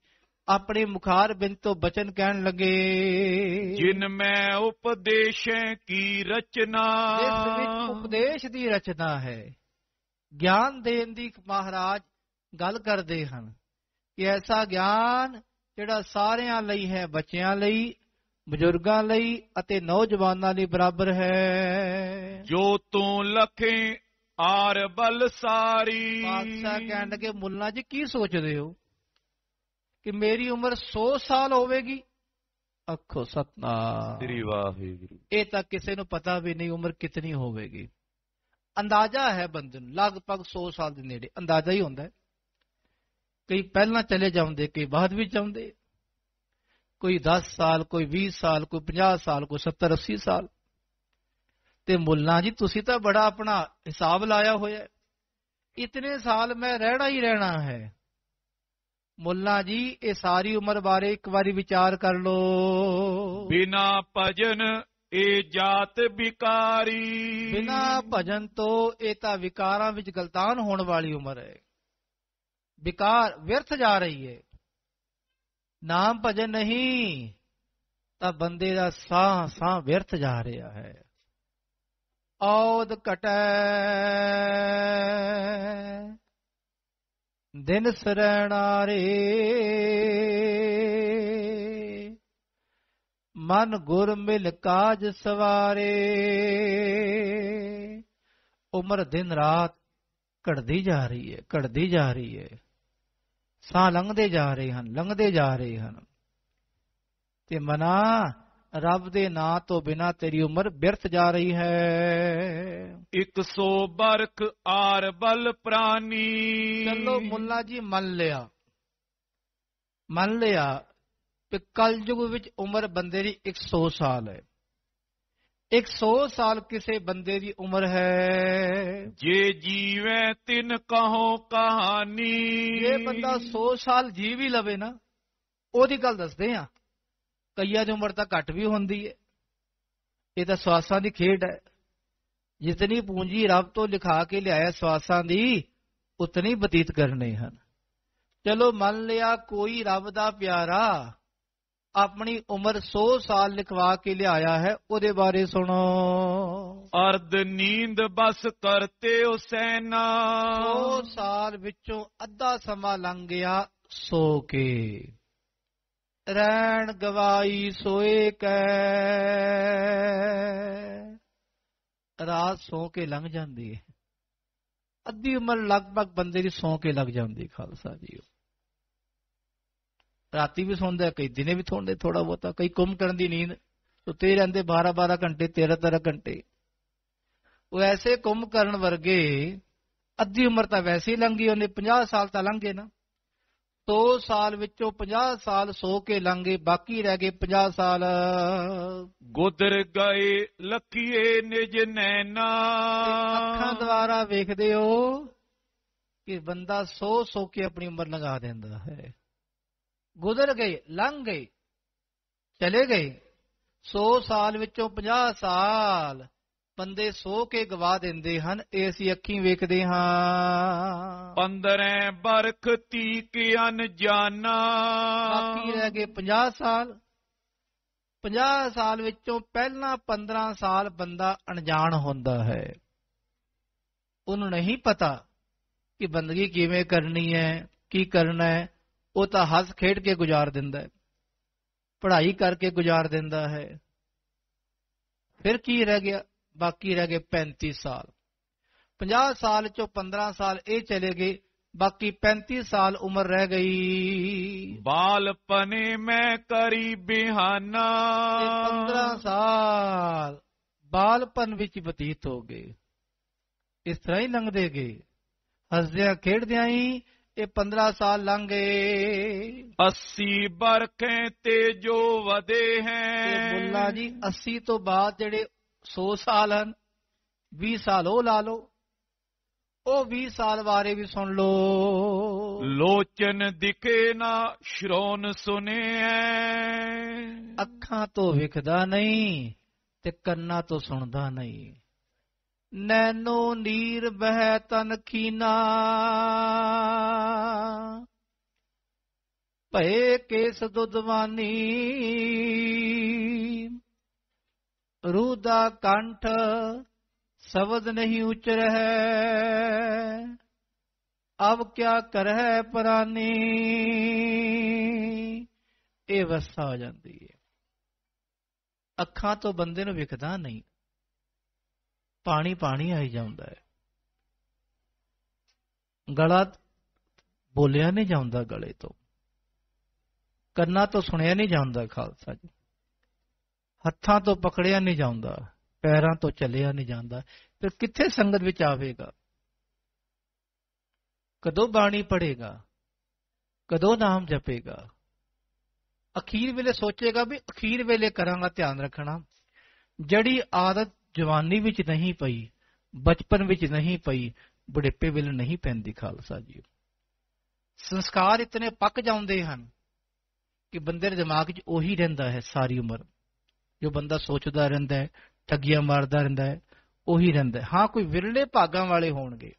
ਆਪਣੇ ਮੁਖਾਰ ਬਿੰਦ ਤੋਂ ਬਚਨ ਕਹਿਣ ਲੱਗੇ ਜਿਨ ਮੈਂ ਉਪਦੇਸ਼ੇ ਕੀ ਰਚਨਾ ਇਸ ਵਿੱਚ ਉਪਦੇਸ਼ ਦੀ ਰਚਨਾ ਹੈ ਗਿਆਨ ਦੇਣ ਦੀ ਮਹਾਰਾਜ ਗੱਲ ਕਰਦੇ ਹਨ ਕਿ ਐਸਾ ਗਿਆਨ ਜਿਹੜਾ ਸਾਰਿਆਂ ਲਈ ਹੈ ਬੱਚਿਆਂ ਲਈ ਬਜ਼ੁਰਗਾਂ ਲਈ ਅਤੇ ਨੌਜਵਾਨਾਂ ਲਈ ਬਰਾਬਰ ਹੈ ਜੋ ਤੂੰ ਲਖੇ ਆਰ ਬਲ ਸਾਰੀ ਪਾਤਸ਼ਾਹ ਕਹਿਣ ਲੱਗੇ ਮੁੱਲਾ ਜੀ ਕੀ ਸੋਚਦੇ ਹੋ ਕਿ ਮੇਰੀ ਉਮਰ 100 ਸਾਲ ਹੋਵੇਗੀ ਅੱਖੋ ਸਤਨਾਮ ਸ੍ਰੀ ਵਾਹਿਗੁਰੂ ਇਹ ਤਾਂ ਕਿਸੇ ਨੂੰ ਪਤਾ ਵੀ ਨਹੀਂ ਉਮਰ ਕਿਤਨੀ ਹੋਵੇਗੀ ਅੰਦਾਜ਼ਾ ਹੈ ਬੰਦੇ ਨੂੰ ਲਗਭਗ 100 ਸਾਲ ਦੇ ਨੇੜੇ ਅੰਦਾਜ਼ਾ ਹੀ ਹੁੰਦਾ ਹੈ ਕਈ ਪਹਿਲਾਂ ਚਲੇ ਜਾਂਦੇ ਕਈ ਬਾਅਦ ਵਿੱਚ ਆਉਂਦੇ ਕੋਈ 10 ਸਾਲ ਕੋਈ 20 ਸਾਲ ਕੋਈ 50 ਸਾਲ ਕੋਈ 70 80 ਸਾਲ ਤੇ ਮੁੱਲਾ ਜੀ ਤੁਸੀਂ ਤਾਂ ਬੜਾ ਆਪਣਾ ਹਿਸਾਬ ਲਾਇਆ ਹੋਇਆ ਇਤਨੇ ਸਾਲ ਮੈਂ ਰਹਿਣਾ ਹੀ ਰਹਿਣਾ ਹੈ ਮੁੱਲਾ ਜੀ ਇਹ ਸਾਰੀ ਉਮਰ ਬਾਰੇ ਇੱਕ ਵਾਰੀ ਵਿਚਾਰ ਕਰ ਲੋ ਬਿਨਾ ਭਜਨ ਇਹ ਜਾਤ ਵਿਕਾਰੀ ਬਿਨਾ ਭਜਨ ਤੋਂ ਇਹ ਤਾਂ ਵਿਕਾਰਾਂ ਵਿੱਚ ਗਲਤਾਨ ਹੋਣ ਵਾਲੀ ਉਮਰ ਹੈ बेकार व्यर्थ जा रही है नाम भजन नहीं तब बंदे का सह सह व्यर्थ जा रहा है औद कट दिन सरणारे मन गुर मिल काज सवार उम्र दिन रात कटदी जा रही है कटदी जा रही है ਸਾਹ ਲੰਘਦੇ ਜਾ ਰਹੇ ਹਨ ਲੰਘਦੇ ਜਾ ਰਹੇ ਹਨ ਤੇ ਮਨਾ ਰੱਬ ਦੇ ਨਾਂ ਤੋਂ ਬਿਨਾ ਤੇਰੀ ਉਮਰ ਬਿਰਥ ਜਾ ਰਹੀ ਹੈ 100 ਬਰਖ ਆਰ ਬਲ ਪ੍ਰਾਨੀ ਚਲੋ ਮੁੱਲਾ ਜੀ ਮੰਨ ਲਿਆ ਮੰਨ ਲਿਆ ਕਿ ਕਲਯੁਗ ਵਿੱਚ ਉਮਰ ਬੰਦੇ ਦੀ 100 ਸਾਲ ਹੈ 100 ਸਾਲ ਕਿਸੇ ਬੰਦੇ ਦੀ ਉਮਰ ਹੈ ਜੇ ਜੀਵੇ ਤਿੰਨ ਕਹੋ ਕਹਾਣੀ ਇਹ ਬੰਦਾ 100 ਸਾਲ ਜੀ ਵੀ ਲਵੇ ਨਾ ਉਹਦੀ ਗੱਲ ਦੱਸਦੇ ਆ ਕਈਆਂ ਦੀ ਉਮਰ ਤਾਂ ਘੱਟ ਵੀ ਹੁੰਦੀ ਹੈ ਇਹ ਤਾਂ ਸਵਾਸਾਂ ਦੀ ਖੇਡ ਹੈ ਜਿਤਨੀ ਪੂੰਜੀ ਰੱਬ ਤੋਂ ਲਿਖਾ ਕੇ ਲਿਆਇਆ ਸਵਾਸਾਂ ਦੀ ਉਤਨੀ ਬਤੀਤ ਕਰਨੇ ਹਨ ਚਲੋ ਮੰਨ ਲਿਆ ਕੋਈ ਰੱਬ ਦਾ ਪਿਆਰਾ ਆਪਣੀ ਉਮਰ 100 ਸਾਲ ਲਿਖਵਾ ਕੇ ਲਿਆਇਆ ਹੈ ਉਹਦੇ ਬਾਰੇ ਸੁਣੋ ਅਰਧ ਨੀਂਦ ਬਸ ਕਰਤੇ ਹੁਸੈਨਾ 100 ਸਾਲ ਵਿੱਚੋਂ ਅੱਧਾ ਸਮਾਂ ਲੰਘ ਗਿਆ ਸੋ ਕੇ ਰਹਿਣ ਗਵਾਈ ਸੋਏ ਕੈ ਰਾਤ ਸੋ ਕੇ ਲੰਘ ਜਾਂਦੀ ਹੈ ਅੱਧੀ ਉਮਰ ਲਗਭਗ ਬੰਦੇ ਦੀ ਸੋ ਕੇ ਲੱਗ ਜਾਂਦੀ ਖਾਲਸਾ ਜੀ ਰਾਤੀ ਵੀ ਸੌਂਦਾ ਕਈ ਦਿਨੇ ਵੀ ਸੌਂਦੇ ਥੋੜਾ ਬਹੁਤਾ ਕਈ ਕੁੰਮ ਕਰਨ ਦੀ ਨੀਂਦ ਸੁੱਤੇ ਰਹਿੰਦੇ 12-12 ਘੰਟੇ 13-13 ਘੰਟੇ ਉਹ ਐਸੇ ਕੁੰਮ ਕਰਨ ਵਰਗੇ ਅੱਧੀ ਉਮਰ ਤਾਂ ਵੈਸੇ ਹੀ ਲੰਘੀ ਉਹਨੇ 50 ਸਾਲ ਤਾਂ ਲੰਘੇ ਨਾ 100 ਸਾਲ ਵਿੱਚੋਂ 50 ਸਾਲ ਸੋ ਕੇ ਲੰਘੇ ਬਾਕੀ ਰਹਿ ਗਏ 50 ਸਾਲ ਗੋਦਰ ਗਏ ਲੱਕੀਏ ਨਿਜ ਨੈਣਾ ਅੱਖਾਂ ਦੁਆਰਾ ਵੇਖਦੇ ਹੋ ਕਿ ਬੰਦਾ 100 ਸੋ ਕੇ ਆਪਣੀ ਉਮਰ ਲੰਘਾ ਦਿੰਦਾ ਹੈ ਗੁਜ਼ਰ ਗਏ ਲੰਘ ਗਏ ਚਲੇ ਗਏ 100 ਸਾਲ ਵਿੱਚੋਂ 50 ਸਾਲ ਬੰਦੇ ਸੋ ਕੇ ਗਵਾ ਦਿੰਦੇ ਹਨ ਇਹ ਅਸੀਂ ਅੱਖੀਂ ਵੇਖਦੇ ਹਾਂ 15 ਬਰਖ ਤੀਕ ਅਣਜਾਨਾ ਬਾਕੀ ਰਹਿ ਗਏ 50 ਸਾਲ 50 ਸਾਲ ਵਿੱਚੋਂ ਪਹਿਲਾਂ 15 ਸਾਲ ਬੰਦਾ ਅਣਜਾਣ ਹੁੰਦਾ ਹੈ ਉਹਨੂੰ ਨਹੀਂ ਪਤਾ ਕਿ ਬੰਦਗੀ ਕਿਵੇਂ ਕਰਨੀ ਹੈ ਕੀ ਕਰਨਾ ਹੈ ਉਹ ਤਾਂ ਹੱਸ ਖੇਡ ਕੇ ਗੁਜ਼ਾਰ ਦਿੰਦਾ ਹੈ ਪੜ੍ਹਾਈ ਕਰਕੇ ਗੁਜ਼ਾਰ ਦਿੰਦਾ ਹੈ ਫਿਰ ਕੀ ਰਹਿ ਗਿਆ ਬਾਕੀ ਰਹਿ ਗਏ 35 ਸਾਲ 50 ਸਾਲ ਚੋਂ 15 ਸਾਲ ਇਹ ਚਲੇ ਗਏ ਬਾਕੀ 35 ਸਾਲ ਉਮਰ ਰਹਿ ਗਈ ਬਾਲਪਨੇ ਮੈਂ ਕਰੀ ਬਿਹਾਨਾ 15 ਸਾਲ ਬਾਲਪਨ ਵਿੱਚ ਬਤੀਤ ਹੋ ਗਏ ਇਸ ਤਰ੍ਹਾਂ ਹੀ ਲੰਘਦੇ ਗਏ ਹੱਸਦਿਆਂ ਖੇਡਦਿਆਂ ਹੀ ਇਹ 15 ਸਾਲ ਲੰਘ ਗਏ 80 ਬਰਖੇ ਤੇ ਜੋ ਵਦੇ ਹੈ ਬੁੱਲਾ ਜੀ 80 ਤੋਂ ਬਾਅਦ ਜਿਹੜੇ 100 ਸਾਲ ਹਨ 20 ਸਾਲ ਉਹ ਲਾ ਲਓ ਉਹ 20 ਸਾਲ ਬਾਰੇ ਵੀ ਸੁਣ ਲੋ ਲੋਚਨ ਦਿਖੇ ਨਾ ਸ਼ਰੋਨ ਸੁਨੇ ਅੱਖਾਂ ਤੋਂ ਵਿਖਦਾ ਨਹੀਂ ਤੇ ਕੰਨਾਂ ਤੋਂ ਸੁਣਦਾ ਨਹੀਂ ਨੈਨੋ ਨੀਰ ਬਹਿ ਤਨ ਕੀਨਾ ਭਏ ਕੇਸ ਦੁਦਵਾਨੀ ਰੂਦਾ ਕੰਠ ਸ਼ਬਦ ਨਹੀਂ ਉਚਰਹਿ ਅਬ ਕਿਆ ਕਰਹਿ ਪਰਾਨੀ ਇਹ ਵਸਾ ਹੋ ਜਾਂਦੀ ਹੈ ਅੱਖਾਂ ਤੋਂ ਬੰਦੇ ਨੂੰ ਵਿਖਦਾ ਨਹੀਂ ਪਾਣੀ ਪਾਣੀ ਆਈ ਜਾਂਦਾ ਹੈ ਗਲਤ ਬੋਲਿਆ ਨਹੀਂ ਜਾਂਦਾ ਗਲੇ ਤੋਂ ਕੰਨਾਂ ਤੋਂ ਸੁਣਿਆ ਨਹੀਂ ਜਾਂਦਾ ਖਾਲਸਾ ਜੀ ਹੱਥਾਂ ਤੋਂ ਪਕੜਿਆ ਨਹੀਂ ਜਾਂਦਾ ਪੈਰਾਂ ਤੋਂ ਚੱਲਿਆ ਨਹੀਂ ਜਾਂਦਾ ਫਿਰ ਕਿੱਥੇ ਸੰਗਤ ਵਿੱਚ ਆਵੇਗਾ ਕਦੋਂ ਬਾਣੀ ਪੜੇਗਾ ਕਦੋਂ ਨਾਮ ਜਪੇਗਾ ਅਖੀਰ ਵੇਲੇ ਸੋਚੇਗਾ ਵੀ ਅਖੀਰ ਵੇਲੇ ਕਰਾਂਗਾ ਧਿਆਨ ਰੱਖਣਾ ਜਿਹੜੀ ਆਦਤ ਜਵਾਨੀ ਵਿੱਚ ਨਹੀਂ ਪਈ ਬਚਪਨ ਵਿੱਚ ਨਹੀਂ ਪਈ ਬੁਢੇਪੇ ਵਿੱਚ ਨਹੀਂ ਪੈਂਦੀ ਖਾਲਸਾ ਜੀ ਸੰਸਕਾਰ ਇਤਨੇ ਪੱਕ ਜਾਂਦੇ ਹਨ ਕਿ ਬੰਦੇ ਦੇ ਦਿਮਾਗ 'ਚ ਉਹੀ ਰਹਿੰਦਾ ਹੈ ਸਾਰੀ ਉਮਰ ਜੋ ਬੰਦਾ ਸੋਚਦਾ ਰਹਿੰਦਾ ਹੈ ਠੱਗੀਆਂ ਮਾਰਦਾ ਰਹਿੰਦਾ ਹੈ ਉਹੀ ਰਹਿੰਦਾ ਹੈ ਹਾਂ ਕੋਈ ਵਿਰਲੇ ਭਾਗਾਂ ਵਾਲੇ ਹੋਣਗੇ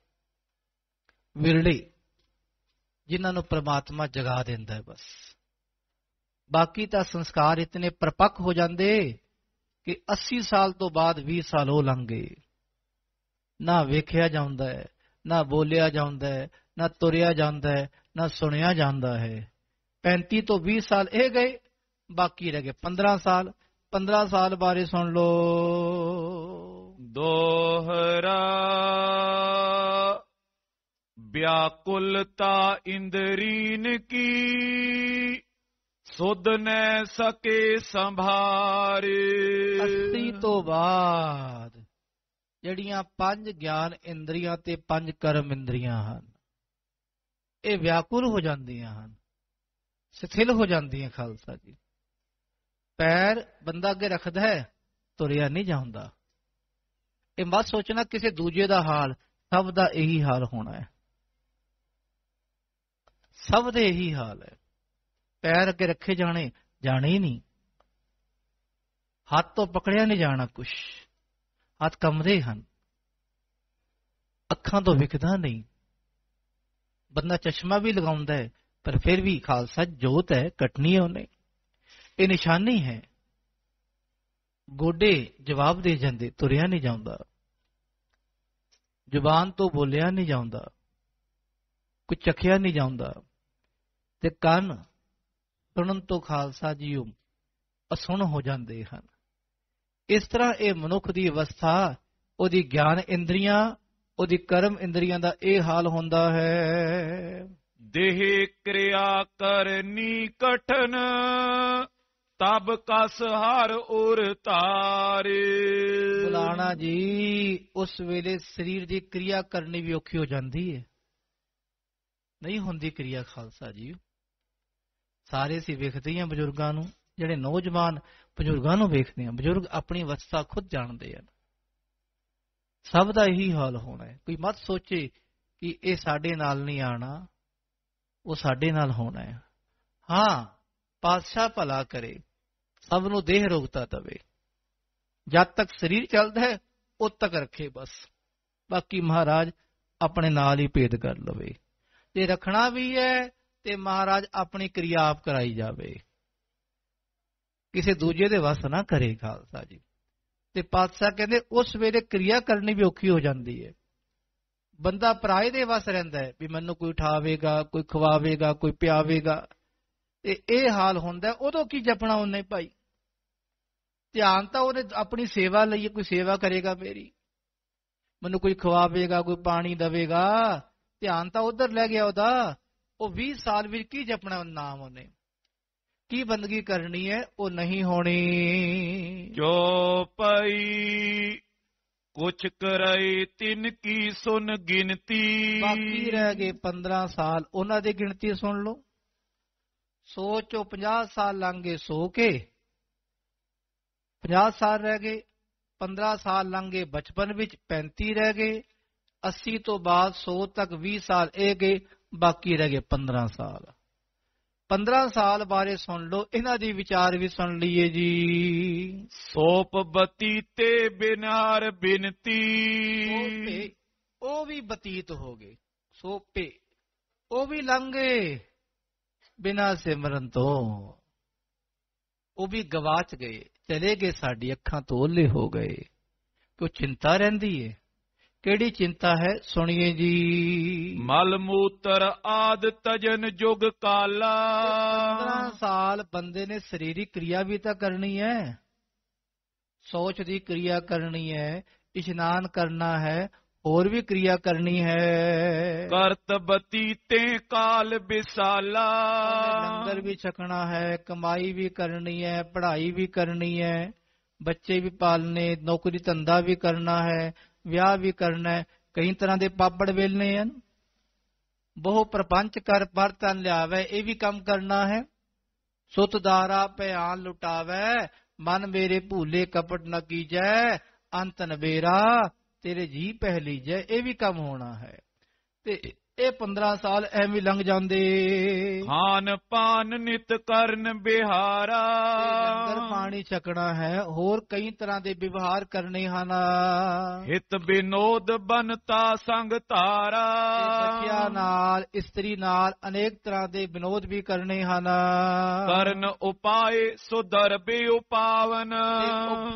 ਵਿਰਲੇ ਜਿਨ੍ਹਾਂ ਨੂੰ ਪ੍ਰਮਾਤਮਾ ਜਗਾ ਦਿੰਦਾ ਹੈ ਬਸ ਬਾਕੀ ਤਾਂ ਸੰਸਕਾਰ ਇਤਨੇ ਪਰਪੱਕ ਹੋ ਜਾਂਦੇ ਕਿ 80 ਸਾਲ ਤੋਂ ਬਾਅਦ 20 ਸਾਲ ਹੋ ਲੰਗੇ ਨਾ ਵੇਖਿਆ ਜਾਂਦਾ ਹੈ ਨਾ ਬੋਲਿਆ ਜਾਂਦਾ ਹੈ ਨਾ ਤੁਰਿਆ ਜਾਂਦਾ ਹੈ ਨਾ ਸੁਣਿਆ ਜਾਂਦਾ ਹੈ 35 ਤੋਂ 20 ਸਾਲ ਇਹ ਗਏ ਬਾਕੀ ਰਹਿ ਗਏ 15 ਸਾਲ 15 ਸਾਲ ਬਾਰੇ ਸੁਣ ਲਓ ਦੋਹਰਾ ਬਿਆਕੁਲਤਾ ਇੰਦਰੀਨ ਕੀ ਸੁਧ ਨੈ ਸਕੇ ਸੰਭਾਰੇ 80 ਤੋਂ ਬਾਅਦ ਜਿਹੜੀਆਂ ਪੰਜ ਗਿਆਨ ਇੰਦਰੀਆਂ ਤੇ ਪੰਜ ਕਰਮ ਇੰਦਰੀਆਂ ਹਨ ਇਹ ਵਿਆਕੁਲ ਹੋ ਜਾਂਦੀਆਂ ਹਨ ਸਥਿਲ ਹੋ ਜਾਂਦੀਆਂ ਖਾਲਸਾ ਜੀ ਪੈਰ ਬੰਦਾ ਅੱਗੇ ਰੱਖਦਾ ਹੈ ਤੁਰਿਆ ਨਹੀਂ ਜਾਂਦਾ ਇਹ ਮਤ ਸੋਚਣਾ ਕਿਸੇ ਦੂਜੇ ਦਾ ਹਾਲ ਸਭ ਦਾ ਇਹੀ ਹਾਲ ਹੋਣਾ ਹੈ ਸਭ ਦੇ ਇਹੀ ਹਾਲ ਹੈ ਪੈਰ ਅੱਗੇ ਰੱਖੇ ਜਾਣੇ ਜਾਣੇ ਹੀ ਨਹੀਂ ਹੱਥ ਤੋਂ ਪਕੜਿਆ ਨਹੀਂ ਜਾਣਾ ਕੁਛ ਹੱਥ ਕੰਮਦੇ ਹਨ ਅੱਖਾਂ ਤੋਂ ਵਿਖਦਾ ਨਹੀਂ ਬੰਦਾ ਚਸ਼ਮਾ ਵੀ ਲਗਾਉਂਦਾ ਹੈ ਪਰ ਫਿਰ ਵੀ ਖਾਲਸਾ ਜੋਤ ਹੈ ਕਟਣੀ ਉਹਨੇ ਇਹ ਨਿਸ਼ਾਨੀ ਹੈ ਗੋਡੇ ਜਵਾਬ ਦੇ ਜਾਂਦੇ ਤੁਰਿਆ ਨਹੀਂ ਜਾਂਦਾ ਜ਼ੁਬਾਨ ਤੋਂ ਬੋਲਿਆ ਨਹੀਂ ਜਾਂਦਾ ਕੁਝ ਚਖਿਆ ਨਹੀਂ ਜਾਂਦਾ ਤੇ ਕੰਨ ਸੁਣਨ ਤੋਂ ਖਾਲਸਾ ਉਹ ਅਸੁਣ ਹੋ ਜਾਂਦੇ ਹਨ ਇਸ ਤਰ੍ਹਾਂ ਇਹ ਮਨੁੱਖ ਦੀ ਅਵਸਥਾ ਉਹਦੀ ਗਿਆਨ ਇੰਦਰੀਆਂ ਉਹਦੀ ਕਰਮ ਇੰਦਰੀਆਂ ਦਾ ਇਹ ਹਾਲ ਹੁੰਦਾ ਹੈ ਦੇਹ ਕਿਰਿਆ ਕਰਨੀ ਕਠਨ ਤਬ ਕਸ ਹਰ ਉਰ ਤਾਰੇ ਬੁਲਾਣਾ ਜੀ ਉਸ ਵੇਲੇ ਸਰੀਰ ਦੀ ਕਿਰਿਆ ਕਰਨੀ ਵੀ ਔਖੀ ਹੋ ਜਾਂਦੀ ਹੈ ਨਹੀਂ ਹੁੰਦੀ ਕਿਰਿਆ ਖਾਲਸਾ ਜੀ ਸਾਰੇ ਸੀ ਵੇਖਦੇ ਆ ਬਜ਼ੁਰਗਾਂ ਨੂੰ ਜਿਹੜੇ ਨੌਜਵਾਨ ਬਜ਼ੁਰਗਾਂ ਨੂੰ ਵੇਖਦੇ ਆ ਬਜ਼ੁਰਗ ਆਪਣੀ ਅਵਸਥਾ ਖੁਦ ਜਾਣਦੇ ਆ ਸਭ ਦਾ ਇਹੀ ਹਾਲ ਹੋਣਾ ਹੈ ਕੋਈ ਮਤ ਸੋਚੇ ਕਿ ਇਹ ਸਾਡੇ ਨਾਲ ਨਹੀਂ ਆਣਾ ਉਹ ਸਾਡੇ ਨਾਲ ਹੋਣਾ ਹੈ ਹਾਂ ਪਾਤਸ਼ਾਹ ਭਲਾ ਕਰੇ ਸਭ ਨੂੰ ਦੇਹ ਰੋਗਤਾ ਦਵੇ ਜਦ ਤੱਕ ਸਰੀਰ ਚੱਲਦਾ ਹੈ ਉਦ ਤੱਕ ਰੱਖੇ ਬਸ ਬਾਕੀ ਮਹਾਰਾਜ ਆਪਣੇ ਨਾਲ ਹੀ ਭੇਦ ਕਰ ਲਵੇ ਤੇ ਰੱਖਣਾ ਵੀ ਹੈ ਤੇ ਮਹਾਰਾਜ ਆਪਣੀ ਕਿਰਿਆ ਆਪ ਕਰਾਈ ਜਾਵੇ ਕਿਸੇ ਦੂਜੇ ਦੇ ਵਸ ਨਾ ਕਰੇ ਖਾਲਸਾ ਜੀ ਤੇ ਪਾਤਸ਼ਾਹ ਕਹਿੰਦੇ ਉਸ ਵੇਲੇ ਕਿਰਿਆ ਕਰਨੀ ਵੀ ਔਖੀ ਹੋ ਜਾਂਦੀ ਹੈ ਬੰਦਾ ਪਰਾਏ ਦੇ ਵਸ ਰਹਿੰਦਾ ਹੈ ਵੀ ਮੈਨੂੰ ਕੋਈ ਉਠਾਵੇਗਾ ਕੋਈ ਖਵਾਵੇਗਾ ਕੋਈ ਪਿਆਵੇਗਾ ਤੇ ਇਹ ਹਾਲ ਹੁੰਦਾ ਉਦੋਂ ਕੀ ਜਪਣਾ ਉਹਨੇ ਭਾਈ ਧਿਆਨ ਤਾਂ ਉਹਨੇ ਆਪਣੀ ਸੇਵਾ ਲਈ ਕੋਈ ਸੇਵਾ ਕਰੇਗਾ ਮੇਰੀ ਮੈਨੂੰ ਕੋਈ ਖਵਾਵੇਗਾ ਕੋਈ ਪਾਣੀ ਦੇਵੇਗਾ ਧਿਆਨ ਤਾਂ ਉਧਰ ਲੈ ਗਿਆ ਉਹਦਾ ਉਹ 20 ਸਾਲ ਵਿੱਚ ਕੀ ਜਪਣਾ ਨਾਮ ਉਹਨੇ ਕੀ ਬੰਦਗੀ ਕਰਨੀ ਹੈ ਉਹ ਨਹੀਂ ਹੋਣੀ ਜੋ ਪਈ ਕੁਛ ਕਰਈ ਤਿੰਨ ਕੀ ਸੁਨ ਗਿਣਤੀ ਬਾਕੀ ਰਹਿ ਗਏ 15 ਸਾਲ ਉਹਨਾਂ ਦੀ ਗਿਣਤੀ ਸੁਣ ਲਓ ਸੋਚੋ 50 ਸਾਲ ਲੰਘੇ ਸੋ ਕੇ 50 ਸਾਲ ਰਹਿ ਗਏ 15 ਸਾਲ ਲੰਘੇ ਬਚਪਨ ਵਿੱਚ 35 ਰਹਿ ਗਏ 80 ਤੋਂ ਬਾਅਦ 100 ਤੱਕ 20 ਸਾਲ ਇਹ ਗਏ ਬਾਕੀ ਰਹਿ ਗਏ 15 ਸਾਲ 15 ਸਾਲ ਬਾਰੇ ਸੁਣ ਲਓ ਇਹਨਾਂ ਦੀ ਵਿਚਾਰ ਵੀ ਸੁਣ ਲਈਏ ਜੀ ਸੋਪ ਤੇ ਬਿਨਾਰ ਬਿਨਤੀ ਉਹ ਵੀ ਬਤੀਤ ਹੋ ਗਏ ਸੋਪੇ ਉਹ ਵੀ ਲੰਘੇ ਬਿਨਾ ਸਿਮਰਨ ਤੋਂ ਉਹ ਵੀ ਗਵਾਚ ਗਏ ਚਲੇ ਗਏ ਸਾਡੀ ਅੱਖਾਂ ਤੋਂ ਓਲੇ ਹੋ ਗਏ ਕੋ ਚਿੰਤਾ ਰਹਿੰਦੀ ਏ ਕਿਹੜੀ ਚਿੰਤਾ ਹੈ ਸੁਣੀਏ ਜੀ ਮਲ ਮੂਤਰ ਆਦ ਤਜਨ ਜੁਗ ਕਾਲਾ 15 ਸਾਲ ਬੰਦੇ ਨੇ ਸਰੀਰੀ ਕਿਰਿਆ ਵੀ ਤਾਂ ਕਰਨੀ ਹੈ ਸੋਚ ਦੀ ਕਿਰਿਆ ਕਰਨੀ ਹੈ ਇਸ਼ਨਾਨ ਕਰਨਾ ਹੈ ਹੋਰ ਵੀ ਕਿਰਿਆ ਕਰਨੀ ਹੈ ਕਰਤਬਤੀ ਤੇ ਕਾਲ ਵਿਸਾਲਾ ਲੰਗਰ ਵੀ ਛਕਣਾ ਹੈ ਕਮਾਈ ਵੀ ਕਰਨੀ ਹੈ ਪੜ੍ਹਾਈ ਵੀ ਕਰਨੀ ਹੈ ਬੱਚੇ ਵੀ ਪਾਲਨੇ ਨੌਕਰੀ ਧੰਦਾ ਵੀ ਕਰਨਾ ਹੈ ਵਿਆਹ ਵੀ ਕਰਨਾ ਹੈ ਕਈ ਤਰ੍ਹਾਂ ਦੇ ਪਾਪੜ ਵੇਲਨੇ ਹਨ ਬਹੁ ਪ੍ਰਪੰਚ ਕਰ ਪਰਤਨ ਲਿਆਵੇ ਇਹ ਵੀ ਕੰਮ ਕਰਨਾ ਹੈ ਸੁਤ ਦਾਰਾ ਭਿਆਨ ਲੁਟਾਵੇ ਮਨ ਮੇਰੇ ਭੂਲੇ ਕਪਟ ਨਾ ਕੀਜੈ ਅੰਤ ਨਵੇਰਾ ਤੇਰੇ ਜੀ ਪਹਿਲੀ ਜੈ ਇਹ ਵੀ ਕੰਮ ਹੋਣਾ ਹੈ ਤੇ ਇਹ 15 ਸਾਲ ਐਵੇਂ ਲੰਘ ਜਾਂਦੇ ਖਾਨ ਪਾਨ ਨਿਤ ਕਰਨ ਬਿਹਾਰਾ ਅੰਦਰ ਪਾਣੀ ਛਕਣਾ ਹੈ ਹੋਰ ਕਈ ਤਰ੍ਹਾਂ ਦੇ ਵਿਵਹਾਰ ਕਰਨੇ ਹਨ ਹਿਤ ਬਿਨੋਦ ਬਨਤਾ ਸੰਗ ਤਾਰਾ ਸਖਿਆ ਨਾਲ ਇਸਤਰੀ ਨਾਲ ਅਨੇਕ ਤਰ੍ਹਾਂ ਦੇ ਵਿਨੋਦ ਵੀ ਕਰਨੇ ਹਨ ਕਰਨ ਉਪਾਏ ਸੁਦਰ ਬਿ ਉਪਾਵਨ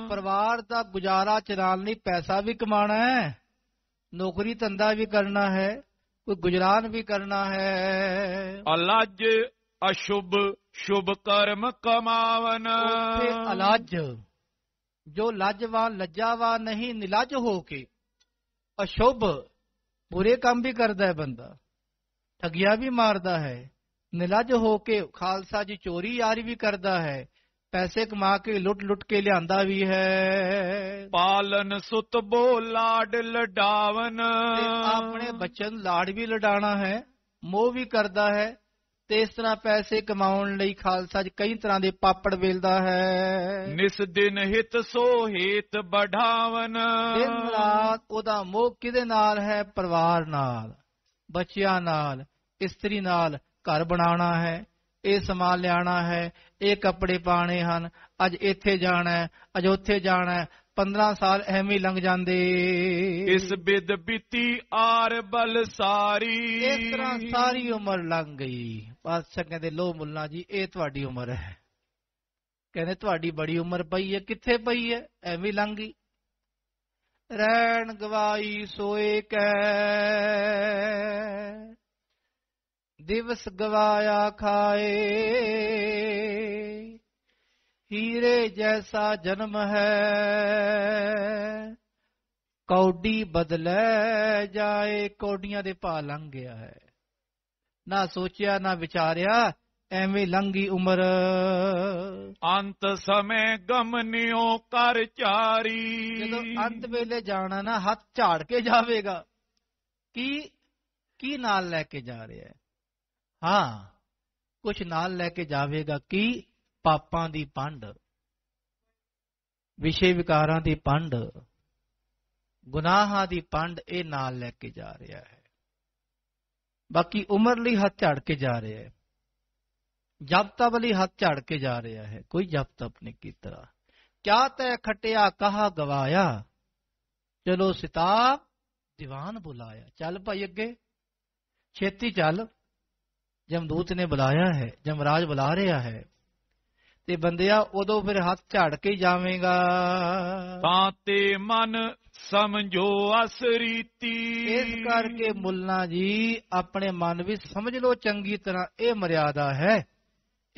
ਪਰਿਵਾਰ ਦਾ ਗੁਜ਼ਾਰਾ ਚਲਾਉਣ ਲਈ ਪੈਸਾ ਵੀ ਕਮਾਣਾ ਹੈ ਨੌਕਰੀ ਧੰਦਾ ਵੀ ਕਰਨਾ ਹੈ ਗੁਜਰਾਨ ਵੀ ਕਰਨਾ ਹੈ है ਅਸ਼ੁਭ ਸ਼ੁਭ ਕਰਮ ਕਮਾਵਨ ਤੇ अलज ਜੋ ਲੱਜਵਾਨ ਲੱਜਾਵਾਨ ਨਹੀਂ ਨਿਲੱਜ ਹੋ ਕੇ ਅਸ਼ੁਭ ਬੁਰੇ ਕੰਮ ਵੀ ਕਰਦਾ ਹੈ ਬੰਦਾ ਠਗਿਆ ਵੀ ਮਾਰਦਾ ਹੈ ਨਿਲੱਜ ਹੋ ਕੇ ਖਾਲਸਾ ਜੀ ਚੋਰੀ ਯਾਰੀ ਵੀ ਕਰਦਾ ਹੈ ਪੈਸੇ ਕਮਾ ਕੇ ਲੁੱਟ ਲੁੱਟ ਕੇ ਲਿਆਂਦਾ ਵੀ ਹੈ ਪਾਲਨ ਸੁਤ ਬੋ ਲਾਡ ਲਡਾਵਨ ਆਪਣੇ ਬੱਚਨ ਲਾਡ ਵੀ ਲਡਾਣਾ ਹੈ ਮੋਹ ਵੀ ਕਰਦਾ ਹੈ ਤੇ ਇਸ ਤਰ੍ਹਾਂ ਪੈਸੇ ਕਮਾਉਣ ਲਈ ਖਾਲਸਾ ਜੀ ਕਈ ਤਰ੍ਹਾਂ ਦੇ ਪਾਪੜ ਵੇਲਦਾ ਹੈ ਨਿਸ ਦਿਨ ਹਿਤ ਸੋ ਹੇਤ ਬਢਾਵਨ ਦਿਨ ਰਾਤ ਉਹਦਾ ਮੋਹ ਕਿਹਦੇ ਨਾਲ ਹੈ ਪਰਿਵਾਰ ਨਾਲ ਬੱਚਿਆਂ ਨਾਲ ਇਸਤਰੀ ਨਾਲ ਘਰ ਬਣਾਉਣਾ ਹੈ ਇਹ ਸਮਾਨ ਲਿਆਣਾ ਹੈ ਇਹ ਕੱਪੜੇ ਪਾਣੇ ਹਨ ਅੱਜ ਇੱਥੇ ਜਾਣਾ ਹੈ ਅਜ ਉੱਥੇ ਜਾਣਾ ਹੈ 15 ਸਾਲ ਐਵੇਂ ਲੰਘ ਜਾਂਦੇ ਇਸ ਬਿਦ ਬੀਤੀ ਆਰ ਬਲ ਸਾਰੀ ਇਸ ਤਰ੍ਹਾਂ ਸਾਰੀ ਉਮਰ ਲੰਘ ਗਈ ਪਾਤਸ਼ਾਹ ਕਹਿੰਦੇ ਲੋ ਮੁੱਲਾ ਜੀ ਇਹ ਤੁਹਾਡੀ ਉਮਰ ਹੈ ਕਹਿੰਦੇ ਤੁਹਾਡੀ ਬੜੀ ਉਮਰ ਪਈ ਹੈ ਕਿੱਥੇ ਪਈ ਹੈ ਐਵੇਂ ਲੰਘ ਗਈ ਰਹਿਣ ਗਵਾਈ ਸੋਏ ਕੈ ਦਿਵਸ ਗਵਾਇਆ ਖਾਏ ਹੀਰੇ ਜੈਸਾ ਜਨਮ ਹੈ ਕੌਡੀ ਬਦਲੇ ਜਾਏ ਕੌਡੀਆਂ ਦੇ ਭਾ ਲੰਘ ਗਿਆ ਹੈ ਨਾ ਸੋਚਿਆ ਨਾ ਵਿਚਾਰਿਆ ਐਵੇਂ ਲੰਗੀ ਉਮਰ ਅੰਤ ਸਮੇ ਗਮਨਿਓ ਕਰ ਚਾਰੀ ਜਦੋਂ ਅੰਤ ਵੇਲੇ ਜਾਣਾ ਨਾ ਹੱਥ ਝਾੜ ਕੇ ਜਾਵੇਗਾ ਕੀ ਕੀ ਨਾਲ ਲੈ ਕੇ ਜਾ ਰਿਹਾ ਹੈ ਹਾਂ ਕੁਝ ਨਾਲ ਲੈ ਕੇ ਜਾਵੇਗਾ ਕੀ ਪਾਪਾਂ ਦੀ ਪੰਡ ਵਿਸ਼ੇ ਵਿਕਾਰਾਂ ਦੀ ਪੰਡ ਗੁਨਾਹਾਂ ਦੀ ਪੰਡ ਇਹ ਨਾਲ ਲੈ ਕੇ ਜਾ ਰਿਹਾ ਹੈ ਬਾਕੀ ਉਮਰ ਲਈ ਹੱਥ ਝਾੜ ਕੇ ਜਾ ਰਿਹਾ ਹੈ ਜਬ ਤਬ ਲਈ ਹੱਥ ਝਾੜ ਕੇ ਜਾ ਰਿਹਾ ਹੈ ਕੋਈ ਜਬ ਤਬ ਨਹੀਂ ਕੀਤਾ ਕਿਆ ਤੈ ਖਟਿਆ ਕਹਾ ਗਵਾਇਆ ਚਲੋ ਸਿਤਾ ਦੀਵਾਨ ਬੁਲਾਇਆ ਚੱਲ ਭਾਈ ਅੱਗੇ ਛੇਤੀ ਚੱਲ ਜਮਦੂਤ ਨੇ ਬੁਲਾਇਆ ਹੈ ਜਮਰਾਜ ਬੁਲਾ ਰਿਹਾ ਹੈ ਤੇ ਬੰਦਿਆ ਉਦੋਂ ਫਿਰ ਹੱਥ ਝਾੜ ਕੇ ਜਾਵੇਂਗਾ ਤਾਂ ਤੇ ਮਨ ਸਮਝੋ ਅਸ ਰੀਤੀ ਇਸ ਕਰਕੇ ਮੁੱਲਾ ਜੀ ਆਪਣੇ ਮਨ ਵਿੱਚ ਸਮਝ ਲਓ ਚੰਗੀ ਤਰ੍ਹਾਂ ਇਹ ਮਰਿਆਦਾ ਹੈ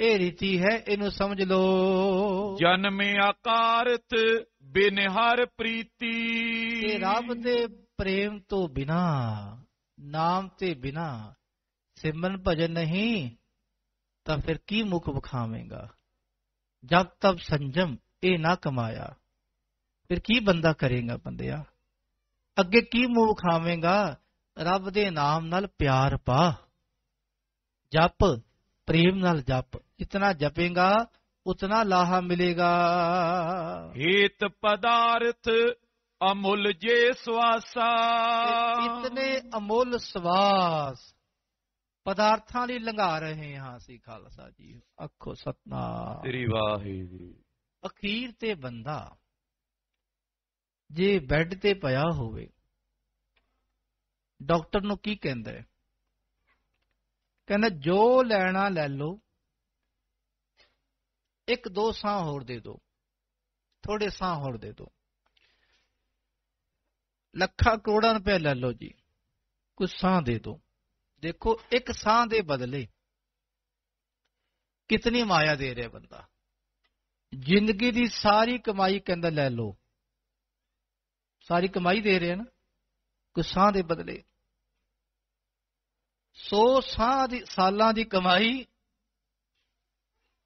ਇਹ ਰੀਤੀ ਹੈ ਇਹਨੂੰ ਸਮਝ ਲਓ ਜਨਮ ਆਕਾਰਤ ਬਿਨ ਹਰ ਪ੍ਰੀਤੀ ਤੇ ਰੱਬ ਦੇ ਪ੍ਰੇਮ ਤੋਂ ਬਿਨਾ ਨਾਮ ਤੇ ਬਿਨਾ ਸਿਮਰਨ ਭਜਨ ਨਹੀਂ ਤਾਂ ਫਿਰ ਕੀ ਮੁਖ ਵਿਖਾਵੇਂਗਾ ਜਬ ਤਬ ਸੰਜਮ ਇਹ ਨਾ ਕਮਾਇਆ ਫਿਰ ਕੀ ਬੰਦਾ ਕਰੇਗਾ ਬੰਦਿਆ ਅੱਗੇ ਕੀ ਮੂੰਹ ਵਿਖਾਵੇਂਗਾ ਰੱਬ ਦੇ ਨਾਮ ਨਾਲ ਪਿਆਰ ਪਾ ਜਪ ਪ੍ਰੇਮ ਨਾਲ ਜਪ ਜਿਤਨਾ ਜਪੇਗਾ ਉਤਨਾ ਲਾਹਾ ਮਿਲੇਗਾ ਹੀਤ ਪਦਾਰਥ ਅਮੁੱਲ ਜੇ ਸਵਾਸਾ ਇਤਨੇ ਅਮੁੱਲ ਸਵਾਸ ਪਦਾਰਥਾਂ ਲਈ ਲੰਘਾ ਰਹੇ ਹਾਂ ਸੀ ਖਾਲਸਾ ਜੀ ਅੱਖੋ ਸਤਨਾ ਤੇਰੀ ਵਾਹਿਗੁਰੂ ਅਖੀਰ ਤੇ ਬੰਦਾ ਜੇ ਬੈੱਡ ਤੇ ਪਿਆ ਹੋਵੇ ਡਾਕਟਰ ਨੂੰ ਕੀ ਕਹਿੰਦਾ ਹੈ ਕਹਿੰਦਾ ਜੋ ਲੈਣਾ ਲੈ ਲਓ ਇੱਕ ਦੋ ਸਾਹ ਹੋਰ ਦੇ ਦਿਓ ਥੋੜੇ ਸਾਹ ਹੋਰ ਦੇ ਦਿਓ ਲੱਖਾਂ ਕਰੋੜਾਂ ਰੁਪਏ ਲੈ ਲਓ ਜੀ ਕੁਝ ਸਾਹ ਦੇ ਦਿਓ ਦੇਖੋ ਇੱਕ ਸਾਹ ਦੇ ਬਦਲੇ ਕਿਤਨੀ ਮਾਇਆ ਦੇ ਰਿਹਾ ਬੰਦਾ ਜ਼ਿੰਦਗੀ ਦੀ ਸਾਰੀ ਕਮਾਈ ਕਹਿੰਦਾ ਲੈ ਲਓ ਸਾਰੀ ਕਮਾਈ ਦੇ ਰਿਹਾ ਨਾ ਕੋਈ ਸਾਹ ਦੇ ਬਦਲੇ ਸੋ ਸਾਹ ਦੀ ਸਾਲਾਂ ਦੀ ਕਮਾਈ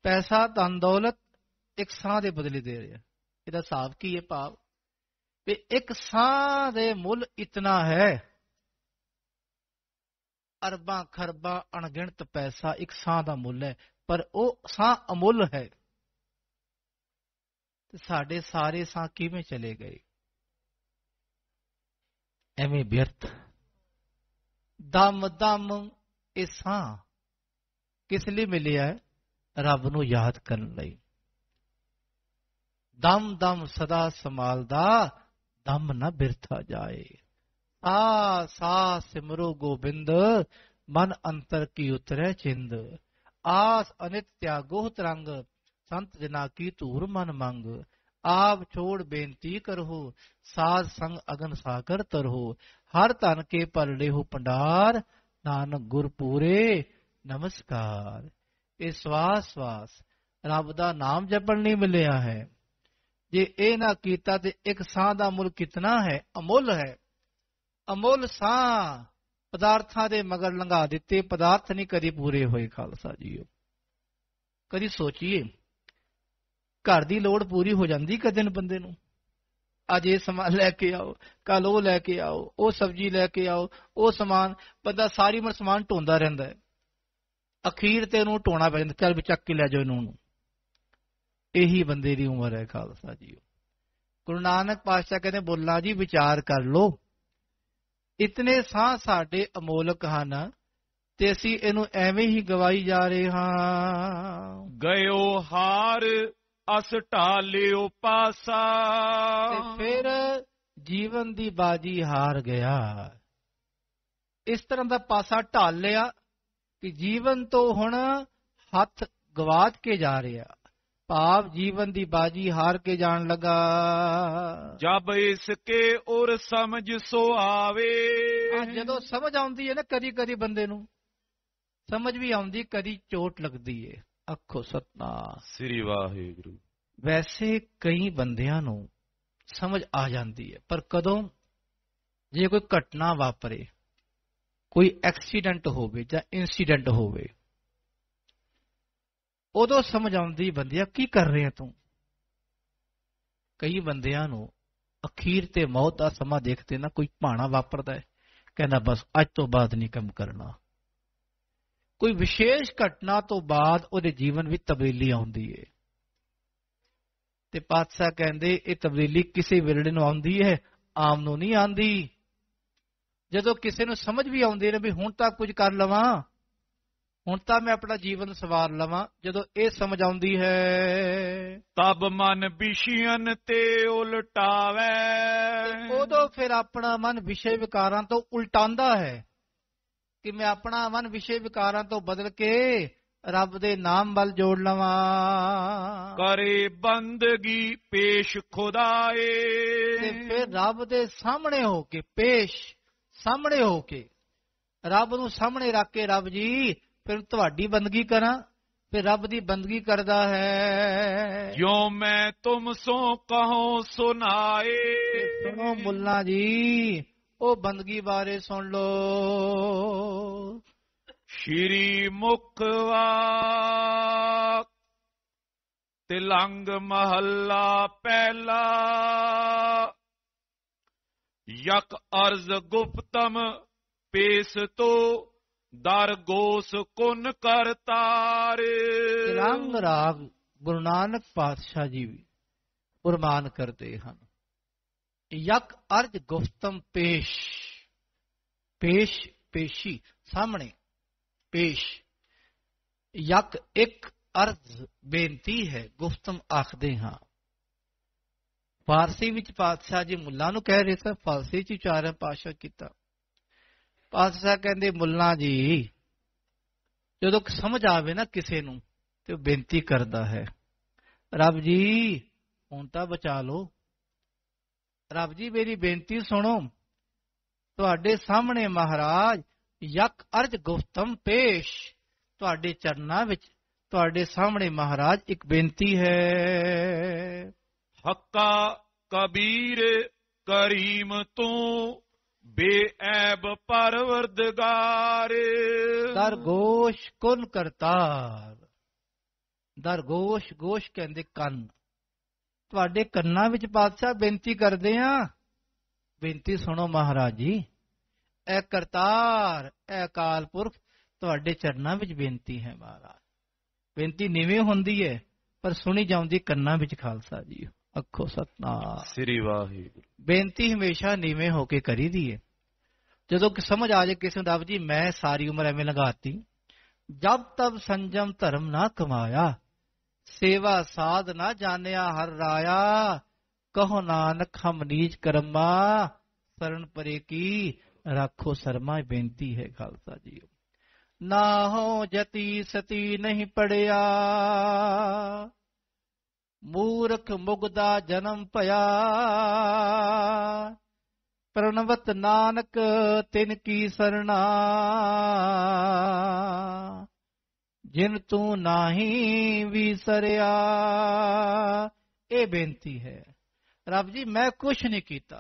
ਪੈਸਾ ਤਾਂ ਦੌਲਤ ਇੱਕ ਸਾਹ ਦੇ ਬਦਲੇ ਦੇ ਰਿਹਾ ਇਹਦਾ ਸਾਫ ਕੀ ਹੈ ਭਾਵ ਵੀ ਇੱਕ ਸਾਹ ਦੇ ਮੁੱਲ ਇਤਨਾ ਹੈ ਅਰਬਾਂ ਖਰਬਾਂ ਅਣਗਿਣਤ ਪੈਸਾ ਇੱਕ ਸਾਹ ਦਾ ਮੁੱਲ ਹੈ ਪਰ ਉਹ ਸਾਹ ਅਮੁੱਲ ਹੈ ਤੇ ਸਾਡੇ ਸਾਰੇ ਸਾਹ ਕਿਵੇਂ ਚਲੇ ਗਏ ਐਵੇਂ ਬਿਰਤ ਦਮ ਦਮ ਇਹ ਸਾਹ ਕਿਸ ਲਈ ਮਿਲਿਆ ਹੈ ਰੱਬ ਨੂੰ ਯਾਦ ਕਰਨ ਲਈ ਦਮ ਦਮ ਸਦਾ ਸਮਾਲਦਾ ਦਮ ਨਾ ਬਿਰਥਾ ਜਾਏ ਆ ਸਾ ਸਿਮਰੋ ਗੋਬਿੰਦ ਮਨ ਅੰਤਰ ਕੀ ਉਤਰੈ ਚਿੰਦ ਆਸ ਅਨਿਤ ਤਿਆਗੋ ਤਰੰਗ ਸੰਤ ਜਨਾ ਕੀ ਧੂਰ ਮਨ ਮੰਗ ਆਪ ਛੋੜ ਬੇਨਤੀ ਕਰਹੁ ਸਾਧ ਸੰਗ ਅਗਨ ਸਾਗਰ ਤਰਹੁ ਹਰ ਤਨ ਕੇ ਭਰ ਹੋ ਪੰਡਾਰ ਨਾਨਕ ਗੁਰ ਪੂਰੇ ਨਮਸਕਾਰ ਇਹ ਸਵਾਸ ਸਵਾਸ ਰੱਬ ਦਾ ਨਾਮ ਜਪਣ ਨਹੀਂ ਮਿਲਿਆ ਹੈ ਜੇ ਇਹ ਨਾ ਕੀਤਾ ਤੇ ਇੱਕ ਸਾਹ ਦਾ ਮੁੱਲ ਕਿਤਨਾ ਹੈ ਅਮੁੱਲ ਹੈ ਅਮੋਲ ਸਾ ਪਦਾਰਥਾਂ ਦੇ ਮਗਰ ਲੰਘਾ ਦਿੱਤੇ ਪਦਾਰਥ ਨਹੀਂ ਕਦੀ ਪੂਰੇ ਹੋਏ ਖਾਲਸਾ ਜੀਓ ਕਦੀ ਸੋਚੀਏ ਘਰ ਦੀ ਲੋੜ ਪੂਰੀ ਹੋ ਜਾਂਦੀ ਕਦੇ ਨੂੰ ਬੰਦੇ ਨੂੰ ਅੱਜ ਇਹ ਸਮਾਨ ਲੈ ਕੇ ਆਓ ਕੱਲ ਉਹ ਲੈ ਕੇ ਆਓ ਉਹ ਸਬਜ਼ੀ ਲੈ ਕੇ ਆਓ ਉਹ ਸਮਾਨ ਬੰਦਾ ਸਾਰੀ ਉਮਰ ਸਮਾਨ ਢੋਂਦਾ ਰਹਿੰਦਾ ਹੈ ਅਖੀਰ ਤੇ ਉਹਨੂੰ ਢੋਣਾ ਪੈ ਜਾਂਦਾ ਚੱਲ ਵੀ ਚੱਕ ਕੇ ਲੈ ਜਾਓ ਇਹਨੂੰ ਇਹੀ ਬੰਦੇ ਦੀ ਉਮਰ ਹੈ ਖਾਲਸਾ ਜੀਓ ਗੁਰੂ ਨਾਨਕ ਪਾਤਸ਼ਾਹ ਕਹਿੰਦੇ ਬੋਲਾਂ ਜੀ ਵਿਚਾਰ ਕਰ ਲੋ ਇਤਨੇ ਸਾਹ ਸਾਡੇ ਅਮੋਲਕ ਹਨ ਤੇ ਅਸੀਂ ਇਹਨੂੰ ਐਵੇਂ ਹੀ ਗਵਾਈ ਜਾ ਰਹੇ ਹਾਂ ਗਇਓ ਹਾਰ ਅਸ ਢਾਲਿਓ ਪਾਸਾ ਤੇ ਫਿਰ ਜੀਵਨ ਦੀ ਬਾਜੀ ਹਾਰ ਗਿਆ ਇਸ ਤਰ੍ਹਾਂ ਦਾ ਪਾਸਾ ਢਾਲ ਲਿਆ ਕਿ ਜੀਵਨ ਤੋਂ ਹੁਣ ਹੱਥ ਗਵਾਚ ਕੇ ਜਾ ਰਿਹਾ ਭਾਵ ਜੀਵਨ ਦੀ ਬਾਜੀ ਹਾਰ ਕੇ ਜਾਣ ਲਗਾ ਜਬ ਇਸ ਕੇ ਔਰ ਸਮਝ ਸੋ ਆਵੇ ਜਦੋਂ ਸਮਝ ਆਉਂਦੀ ਹੈ ਨਾ ਕਦੀ ਕਦੀ ਬੰਦੇ ਨੂੰ ਸਮਝ ਵੀ ਆਉਂਦੀ ਕਦੀ ਚੋਟ ਲੱਗਦੀ ਏ ਅੱਖੋ ਸਤਨਾ ਸ੍ਰੀ ਵਾਹਿਗੁਰੂ ਵੈਸੇ ਕਈ ਬੰਦਿਆਂ ਨੂੰ ਸਮਝ ਆ ਜਾਂਦੀ ਹੈ ਪਰ ਕਦੋਂ ਜੇ ਕੋਈ ਘਟਨਾ ਵਾਪਰੇ ਕੋਈ ਐਕਸੀਡੈਂਟ ਹੋਵੇ ਜਾਂ ਇਨਸੀਡੈਂਟ ਹੋਵੇ ਉਦੋਂ ਸਮਝ ਆਉਂਦੀ ਬੰਦਿਆ ਕੀ ਕਰ ਰਿਹਾ ਤੂੰ ਕਈ ਬੰਦਿਆਂ ਨੂੰ ਅਖੀਰ ਤੇ ਮੌਤ ਦਾ ਸਮਾਂ ਦੇਖਦੇ ਨਾ ਕੋਈ ਭਾਣਾ ਵਾਪਰਦਾ ਹੈ ਕਹਿੰਦਾ ਬਸ ਅੱਜ ਤੋਂ ਬਾਅਦ ਨਹੀਂ ਕੰਮ ਕਰਨਾ ਕੋਈ ਵਿਸ਼ੇਸ਼ ਘਟਨਾ ਤੋਂ ਬਾਅਦ ਉਹਦੇ ਜੀਵਨ ਵਿੱਚ ਤਬਦੀਲੀ ਆਉਂਦੀ ਹੈ ਤੇ ਪਾਤਸ਼ਾਹ ਕਹਿੰਦੇ ਇਹ ਤਬਦੀਲੀ ਕਿਸੇ ਵਿਰੜੇ ਨੂੰ ਆਉਂਦੀ ਹੈ ਆਮ ਨੂੰ ਨਹੀਂ ਆਉਂਦੀ ਜਦੋਂ ਕਿਸੇ ਨੂੰ ਸਮਝ ਵੀ ਆਉਂਦੀ ਨੇ ਵੀ ਹੁਣ ਤਾਂ ਕੁਝ ਕਰ ਲਵਾਂ ਹੁਣ ਤਾਂ ਮੈਂ ਆਪਣਾ ਜੀਵਨ ਸਵਾਰ ਲਵਾਂ ਜਦੋਂ ਇਹ ਸਮਝ ਆਉਂਦੀ ਹੈ ਤਬ ਮਨ ਵਿਸ਼ਿਆਂ ਤੇ ਉਲਟਾਵੇ ਉਦੋਂ ਫਿਰ ਆਪਣਾ ਮਨ ਵਿਸ਼ੇ ਵਿਕਾਰਾਂ ਤੋਂ ਉਲਟਾਉਂਦਾ ਹੈ ਕਿ ਮੈਂ ਆਪਣਾ ਮਨ ਵਿਸ਼ੇ ਵਿਕਾਰਾਂ ਤੋਂ ਬਦਲ ਕੇ ਰੱਬ ਦੇ ਨਾਮ ਵੱਲ ਜੋੜ ਲਵਾਂ ਕਰੇ ਬੰਦਗੀ ਪੇਸ਼ ਖੁਦਾਏ ਤੇ ਫਿਰ ਰੱਬ ਦੇ ਸਾਹਮਣੇ ਹੋ ਕੇ ਪੇਸ਼ ਸਾਹਮਣੇ ਹੋ ਕੇ ਰੱਬ ਨੂੰ ਸਾਹਮਣੇ ਰੱਖ ਕੇ ਰੱਬ ਜੀ ਫਿਰ ਤੁਹਾਡੀ ਬੰਦਗੀ ਕਰਾਂ ਫਿਰ ਰੱਬ ਦੀ ਬੰਦਗੀ ਕਰਦਾ ਹੈ ਜੋ ਮੈਂ ਤੁਮ ਸੋ ਕਹੋ ਸੁਨਾਏ ਸੁਣੋ ਮੁੱਲਾ ਜੀ ਉਹ ਬੰਦਗੀ ਬਾਰੇ ਸੁਣ ਲੋ ਸ਼੍ਰੀ ਮੁਖਵਾ ਤਿਲੰਗ ਮਹੱਲਾ ਪਹਿਲਾ ਯਕ ਅਰਜ਼ ਗੁਪਤਮ ਪੇਸ ਤੋ ਦਰ ਗੋਸ ਕੁਨ ਕਰਤਾਰ ਰੰਗ ਰਾਗ ਗੁਰੂ ਨਾਨਕ ਪਾਤਸ਼ਾਹ ਜੀ ਵੀ ਪਰਮਾਨ ਕਰਦੇ ਹਨ ਯਕ ਅਰਜ ਗੁਫਤਮ ਪੇਸ਼ ਪੇਸ਼ ਪੇਸ਼ੀ ਸਾਹਮਣੇ ਪੇਸ਼ ਯਕ ਇੱਕ ਅਰਜ਼ ਬੇਨਤੀ ਹੈ ਗੁਫਤਮ ਆਖਦੇ ਹਾਂ ਫਾਰਸੀ ਵਿੱਚ ਪਾਤਸ਼ਾਹ ਜੀ ਮੁੱਲਾ ਨੂੰ ਕਹਿ ਰਹੇ ਸਨ ਫਾਰਸੀ ਚ ਚਾਰ ਪਾਸ਼ਾ ਕੀਤਾ ਪਾਤਸ਼ਾਹ ਕਹਿੰਦੇ ਮੁੱਲਾ ਜੀ ਜਦੋਂ ਸਮਝ ਆਵੇ ਨਾ ਕਿਸੇ ਨੂੰ ਤੇ ਬੇਨਤੀ ਕਰਦਾ ਹੈ ਰੱਬ ਜੀ ਹੁਣ ਤਾਂ ਬਚਾ ਲਓ ਰੱਬ ਜੀ ਮੇਰੀ ਬੇਨਤੀ ਸੁਣੋ ਤੁਹਾਡੇ ਸਾਹਮਣੇ ਮਹਾਰਾਜ ਯਕ ਅਰਜ ਗੁਫਤਮ ਪੇਸ਼ ਤੁਹਾਡੇ ਚਰਨਾਂ ਵਿੱਚ ਤੁਹਾਡੇ ਸਾਹਮਣੇ ਮਹਾਰਾਜ ਇੱਕ ਬੇਨਤੀ ਹੈ ਹੱਕਾ ਕਬੀਰ ਕਰੀਮ ਤੂੰ ਬੇਐਬ ਪਰਵਰਦਗਾਰ ਦਰਗੋਸ਼ ਕੁਨ ਕਰਤਾਰ ਦਰਗੋਸ਼ ਗੋਸ਼ ਕਹਿੰਦੇ ਕੰਨ ਤੁਹਾਡੇ ਕੰਨਾਂ ਵਿੱਚ ਪਾਤਸ਼ਾਹ ਬੇਨਤੀ ਕਰਦੇ ਆ ਬੇਨਤੀ ਸੁਣੋ ਮਹਾਰਾਜ ਜੀ ਐ ਕਰਤਾਰ ਐ ਕਾਲਪੁਰਖ ਤੁਹਾਡੇ ਚਰਨਾਂ ਵਿੱਚ ਬੇਨਤੀ ਹੈ ਮਹਾਰਾਜ ਬੇਨਤੀ ਨਿਵੇਂ ਹੁੰਦੀ ਹੈ ਪਰ ਸੁਣੀ ਜਾਂਦੀ ਕੰਨਾਂ ਵਿੱਚ ਖਾਲਸਾ ਜੀ ਅੱਖੋ ਸਤਨਾਮ ਸ੍ਰੀ ਵਾਹਿਗੁਰੂ ਬੇਨਤੀ ਹਮੇਸ਼ਾ ਨੀਵੇਂ ਹੋ ਕੇ ਦੀ ਹੈ ਜਦੋਂ ਕਿ ਸਮਝ ਆ ਜਾਏ ਕਿਸੇ ਦਾ ਜੀ ਮੈਂ ਸਾਰੀ ਉਮਰ ਐਵੇਂ ਲਗਾਤੀ ਜਬ ਤਬ ਸੰਜਮ ਧਰਮ ਨਾ ਕਮਾਇਆ ਸੇਵਾ ਸਾਧ ਨਾ ਜਾਣਿਆ ਹਰ ਰਾਇਆ ਕਹੋ ਨਾਨਕ ਹਮ ਨੀਜ ਕਰਮਾ ਸਰਨ ਪਰੇ ਕੀ ਰੱਖੋ ਸਰਮਾ ਬੇਨਤੀ ਹੈ ਖਾਲਸਾ ਜੀ ਨਾ ਹੋ ਜਤੀ ਸਤੀ ਨਹੀਂ ਪੜਿਆ मूरख मुगदा जन्म पया प्रणवत नानक तिन की सरना जिन तू नाही विसरिया ये बेनती है रब जी मैं कुछ नहीं किया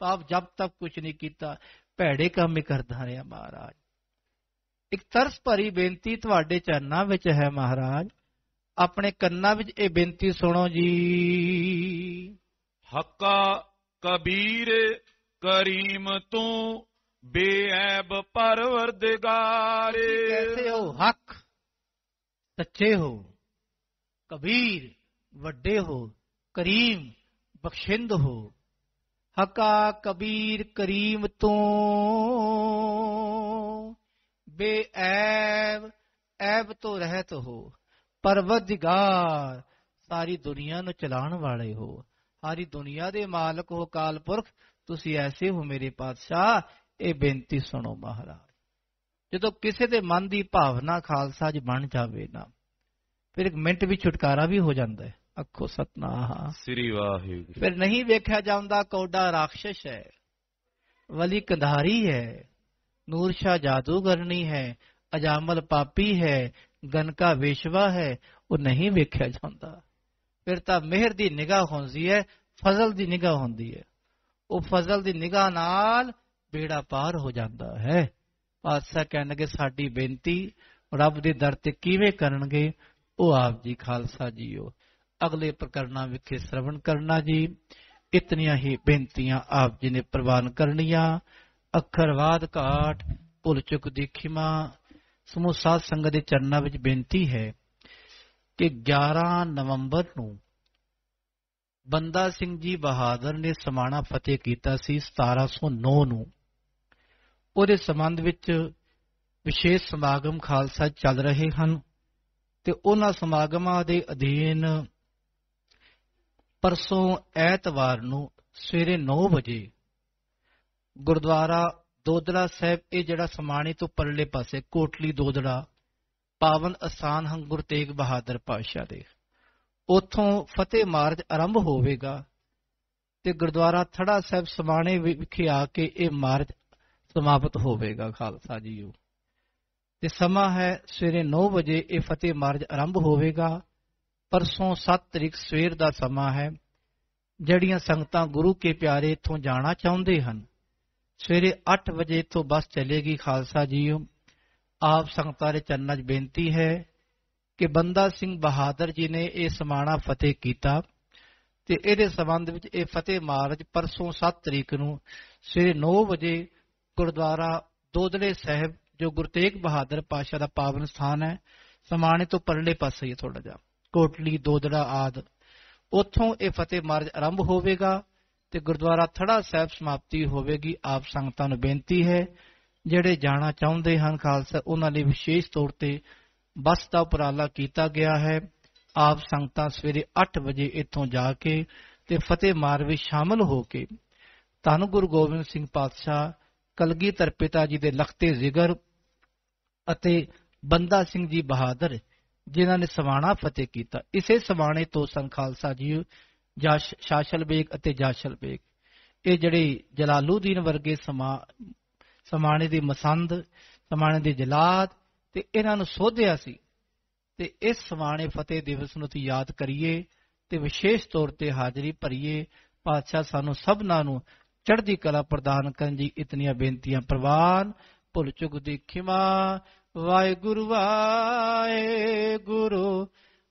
पाप जब तक कुछ नहीं किया भेड़े काम ही करता रहा महाराज एक तरस भरी बेनती थोड़े चरणा है महाराज ਆਪਣੇ ਕੰਨਾਂ ਵਿੱਚ ਇਹ ਬੇਨਤੀ ਸੁਣੋ ਜੀ ਹੱਕਾ ਕਬੀਰ ਕਰੀਮ ਤੂੰ ਬੇਅਬ ਪਰਵਰਦਗਾਰੇ ਕੈਸੇ ਹੋ ਹੱਕ ਸੱਚੇ ਹੋ ਕਬੀਰ ਵੱਡੇ ਹੋ ਕਰੀਮ ਬਖਸ਼ਿੰਦ ਹੋ ਹਕਾ ਕਬੀਰ ਕਰੀਮ ਤੋਂ ਬੇਅਬ ਐਬ ਤੋਂ ਰਹਿਤ ਹੋ ਪਰਵਦਿਗਾਰ ਸਾਰੀ ਦੁਨੀਆ ਨੂੰ ਚਲਾਉਣ ਵਾਲੇ ਹੋ ਸਾਰੀ ਦੁਨੀਆ ਦੇ ਮਾਲਕ ਹੋ ਕਾਲ ਪੁਰਖ ਤੁਸੀਂ ਐਸੇ ਹੋ ਮੇਰੇ ਪਾਤਸ਼ਾਹ ਇਹ ਬੇਨਤੀ ਸੁਣੋ ਮਹਾਰਾਜ ਜਦੋਂ ਕਿਸੇ ਦੇ ਮਨ ਦੀ ਭਾਵਨਾ ਖਾਲਸਾ ਜ ਬਣ ਜਾਵੇ ਨਾ ਫਿਰ ਇੱਕ ਮਿੰਟ ਵੀ ਛੁਟਕਾਰਾ ਵੀ ਹੋ ਜਾਂਦਾ ਹੈ ਅੱਖੋ ਸਤਨਾਹਾ ਸ੍ਰੀ ਵਾਹਿਗੁਰੂ ਫਿਰ ਨਹੀਂ ਵੇਖਿਆ ਜਾਂਦਾ ਕੌਡਾ ਰਾਖਸ਼ ਹੈ ਵਲੀ ਕੰਧਾਰੀ ਹੈ ਨੂਰ ਸ਼ਾ ਜਾਦੂਗਰਨੀ ਹੈ ਅਜਾਮਲ ਪਾਪੀ ਹੈ ਗਨਕਾ ਵੇਸ਼ਵਾ ਹੈ ਉਹ ਨਹੀਂ ਵੇਖਿਆ ਜਾਂਦਾ ਫਿਰ ਤਾਂ ਮਿਹਰ ਦੀ ਨਿਗਾਹ ਹੁੰਦੀ ਹੈ ਫਜ਼ਲ ਦੀ ਨਿਗਾਹ ਹੁੰਦੀ ਹੈ ਉਹ ਫਜ਼ਲ ਦੀ ਨਿਗਾਹ ਨਾਲ ਬੇੜਾ ਪਾਰ ਹੋ ਜਾਂਦਾ ਹੈ ਪਾਤਸ਼ਾਹ ਕਹਿੰਦੇ ਸਾਡੀ ਬੇਨਤੀ ਰੱਬ ਦੇ ਦਰ ਤੇ ਕਿਵੇਂ ਕਰਨਗੇ ਉਹ ਆਪ ਜੀ ਖਾਲਸਾ ਜੀਓ ਅਗਲੇ ਪ੍ਰਕਰਣਾ ਵਿਖੇ ਸ਼ਰਵਣ ਕਰਨਾ ਜੀ ਇਤਨੀਆਂ ਹੀ ਬੇਨਤੀਆਂ ਆਪ ਜੀ ਨੇ ਪ੍ਰਵਾਨ ਕਰਨੀਆਂ ਅਖਰਵਾਦ ਘਾਟ ਭੁੱਲ ਦੀ ਖਿਮਾ ਸਮੂਹ ਸਾਧ ਸੰਗਤ ਦੇ ਚਰਨਾਂ ਵਿੱਚ ਬੇਨਤੀ ਹੈ ਕਿ 11 ਨਵੰਬਰ ਨੂੰ ਬੰਦਾ ਸਿੰਘ ਜੀ ਬਹਾਦਰ ਨੇ ਸਮਾਣਾ ਫਤਿਹ ਕੀਤਾ ਸੀ 1709 ਨੂੰ ਉਹਦੇ ਸੰਬੰਧ ਵਿੱਚ ਵਿਸ਼ੇਸ਼ ਸਮਾਗਮ ਖਾਲਸਾ ਚੱਲ ਰਹੇ ਹਨ ਤੇ ਉਹਨਾਂ ਸਮਾਗਮਾਂ ਦੇ ਅਧੀਨ ਪਰਸੋਂ ਐਤਵਾਰ ਨੂੰ ਸਵੇਰੇ 9 ਵਜੇ ਗੁਰਦੁਆਰਾ ਦੋਦੜਾ ਸਾਹਿਬ ਇਹ ਜਿਹੜਾ ਸਮਾਣੇ ਤੋਂ ਪਰਲੇ ਪਾਸੇ ਕੋਟਲੀ ਦੋਦੜਾ ਪਾਵਨ ਅਸਾਨ ਹੰਗੁਰ ਤੇਗ ਬਹਾਦਰ ਪਾਸ਼ਾ ਦੇ ਉਥੋਂ ਫਤਿਹ ਮਾਰਚ ਆਰੰਭ ਹੋਵੇਗਾ ਤੇ ਗੁਰਦੁਆਰਾ ਥੜਾ ਸਾਹਿਬ ਸਮਾਣੇ ਵਿਖੇ ਆ ਕੇ ਇਹ ਮਾਰਚ ਸਮਾਪਤ ਹੋਵੇਗਾ ਖਾਲਸਾ ਜੀਓ ਤੇ ਸਮਾਂ ਹੈ ਸਵੇਰੇ 9 ਵਜੇ ਇਹ ਫਤਿਹ ਮਾਰਚ ਆਰੰਭ ਹੋਵੇਗਾ ਪਰਸੋਂ 7 ਤਰੀਕ ਸਵੇਰ ਦਾ ਸਮਾਂ ਹੈ ਜਿਹੜੀਆਂ ਸੰਗਤਾਂ ਗੁਰੂ ਕੇ ਪਿਆਰੇ ਇਥੋਂ ਜਾਣਾ ਚਾਹੁੰਦੇ ਹਨ ਸਵੇਰੇ 8 ਵਜੇ ਤੋਂ ਬੱਸ ਚੱਲੇਗੀ ਖਾਲਸਾ ਜੀਓ ਆਪ ਸੰਗਤਾਂ ਦੇ ਚੰਨਾਂ 'ਚ ਬੇਨਤੀ ਹੈ ਕਿ ਬੰਦਾ ਸਿੰਘ ਬਹਾਦਰ ਜੀ ਨੇ ਇਹ ਸਮਾਣਾ ਫਤਿਹ ਕੀਤਾ ਤੇ ਇਹਦੇ ਸਬੰਧ ਵਿੱਚ ਇਹ ਫਤਿਹ ਮਾਰਚ ਪਰਸੋਂ 7 ਤਰੀਕ ਨੂੰ ਸਵੇਰੇ 9 ਵਜੇ ਗੁਰਦੁਆਰਾ ਦੋਦਲੇ ਸਾਹਿਬ ਜੋ ਗੁਰਤੇਗ ਬਹਾਦਰ ਪਾਸ਼ਾ ਦਾ ਪਾਵਨ ਸਥਾਨ ਹੈ ਸਮਾਣੇ ਤੋਂ ਪਰਲੇ ਪਾਸੇ ਹੀ ਥੋੜਾ ਜਿਹਾ ਕੋਟਲੀ ਦੋਦੜਾ ਆਦ ਉੱਥੋਂ ਇਹ ਫਤਿਹ ਮਾਰਚ ਆਰੰਭ ਹੋਵੇਗਾ ਤੇ ਗੁਰਦੁਆਰਾ ਥੜਾ ਸਾਹਿਬ ਸਮਾਪਤੀ ਹੋਵੇਗੀ ਆਪ ਸੰਗਤਾਂ ਨੂੰ ਬੇਨਤੀ ਹੈ ਜਿਹੜੇ ਜਾਣਾ ਚਾਹੁੰਦੇ ਹਨ ਖਾਲਸਾ ਉਹਨਾਂ ਲਈ ਵਿਸ਼ੇਸ਼ ਤੌਰ ਤੇ ਬੱਸ ਦਾ ਉਪਰਾਲਾ ਕੀਤਾ ਗਿਆ ਹੈ ਆਪ ਸੰਗਤਾਂ ਸਵੇਰੇ 8 ਵਜੇ ਇੱਥੋਂ ਜਾ ਕੇ ਤੇ ਫਤਿਹ ਮਾਰ ਵਿੱਚ ਸ਼ਾਮਲ ਹੋ ਕੇ ਧੰਨ ਗੁਰੂ ਗੋਬਿੰਦ ਸਿੰਘ ਪਾਤਸ਼ਾਹ ਕਲਗੀ ਪਿਤਾ ਜੀ ਦੇ ਲਖਤੇ ਜ਼ਿਗਰ ਅਤੇ ਬੰਦਾ ਸਿੰਘ ਜੀ ਬਹਾਦਰ ਜਿਨ੍ਹਾਂ ਨੇ ਸਵਾਣਾ ਫਤਿਹ ਕੀਤਾ ਇਸੇ ਸਵਾਣੇ ਤੋਂ ਸੰਖਾਲਸਾ ਖਾਲਸਾ ਜੀ ਸ਼ਾਸ਼ਲ ਬੇਗ ਅਤੇ ਜਾਸ਼ਲ ਬੇਗ ਇਹ ਜਿਹੜੇ ਜਲਾਲੂਦੀਨ ਵਰਗੇ ਸਮਾਣੇ ਦੇ ਮਸੰਦ ਸਮਾਣੇ ਦੇ ਜਲਾਦ ਤੇ ਇਹਨਾਂ ਨੂੰ ਸੋਧਿਆ ਸੀ ਤੇ ਇਸ ਸਮਾਣੇ ਫਤਿਹ ਦਿਵਸ ਨੂੰ ਤੇ ਯਾਦ ਕਰੀਏ ਤੇ ਵਿਸ਼ੇਸ਼ ਤੌਰ ਤੇ ਹਾਜ਼ਰੀ ਭਰੀਏ ਪਾਤਸ਼ਾਹ ਸਾਨੂੰ ਸਭਨਾਂ ਨੂੰ ਚੜ੍ਹਦੀ ਕਲਾ ਪ੍ਰਦਾਨ ਕਰਨ ਦੀ ਇਤਨੀਆਂ ਬੇਨਤੀਆਂ ਪ੍ਰਵਾਨ ਭੁੱਲ ਚੁੱਕ ਦੀ ਖਿਮਾ ਵਾਹਿਗੁਰੂ ਵਾਹਿਗੁਰੂ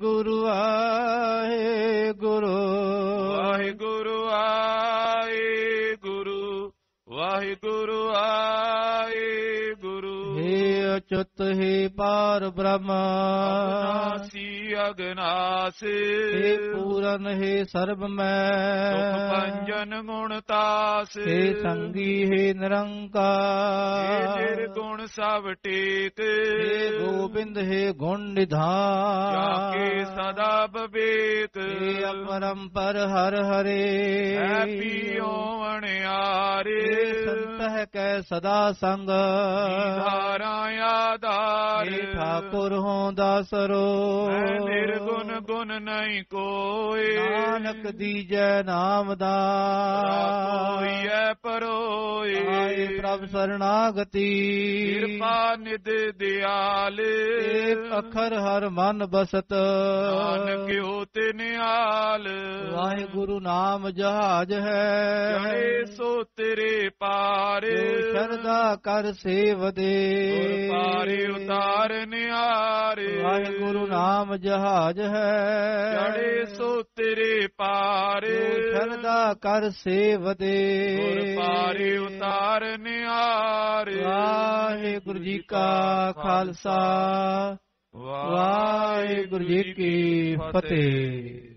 ਗੁਰੂ ਆਏ ਗੁਰੂ ਚੁੱਤ ਹੀ ਪਾਰ ਬ੍ਰਹਮ ਅਗਨਾਸੀ ਅਗਨਾਸੀ ਹੈ ਪੂਰਨ ਹੈ ਸਰਬ ਮੈਂ ਸੁਖ ਪੰਜਨ ਗੁਣ ਤਾਸ ਹੈ ਸੰਗੀ ਹੈ ਨਿਰੰਕਾਰ ਹੈ ਨਿਰਗੁਣ ਸਭ ਟੇਕ ਹੈ ਗੋਬਿੰਦ ਹੈ ਗੁਣ ਨਿਧਾਨ ਜਾਕੇ ਸਦਾ ਬਵੇਕ ਹੈ ਅਪਰੰਪਰ ਹਰ ਹਰੇ ਹੈ ਪੀਓ ਆਰੇ ਸੰਤ ਹੈ ਕੈ ਸਦਾ ਸੰਗ ਧਾਰਾਂ ਆਧਾਰ ਏ ਠਾਕੁਰ ਹੋਂ ਦਾਸਰੋ ਨਿਰਗੁਣ ਗੁਣ ਨਹੀਂ ਕੋਈ ਨਾਨਕ ਦੀਜੈ ਨਾਮ ਦਾ ਐ ਪਰੋਏ ਆਏ ਪ੍ਰਭ ਸਰਣਾਗਤੀ ਕਿਰਪਾ ਨਿਦ ਦਿਆਲ ਏਕ ਅਖਰ ਹਰ ਮਨ ਬਸਤ ਨਾਨਕ ਹੋ ਤੇ ਨਿਆਲ ਵਾਹਿਗੁਰੂ ਨਾਮ ਜਹਾਜ ਹੈ ਜਣੇ ਸੋ ਤੇਰੇ ਪਾਰ ਸਰਦਾ ਕਰ ਸੇਵ ਦੇ ਨਿਆਰੇ ਉਤਾਰ ਨਿਆਰੇ ਵਾਹਿਗੁਰੂ ਨਾਮ ਜਹਾਜ ਹੈ ਚੜੇ ਸੋ ਤੇਰੇ ਪਾਰੇ ਸਰਦਾ ਕਰ ਸੇਵਦੇ ਪਾਰੇ ਉਤਾਰ ਨਿਆਰੇ ਵਾਹਿਗੁਰੂ ਜੀ ਕਾ ਖਾਲਸਾ ਵਾਹਿਗੁਰੂ ਜੀ ਕੀ ਫਤਿਹ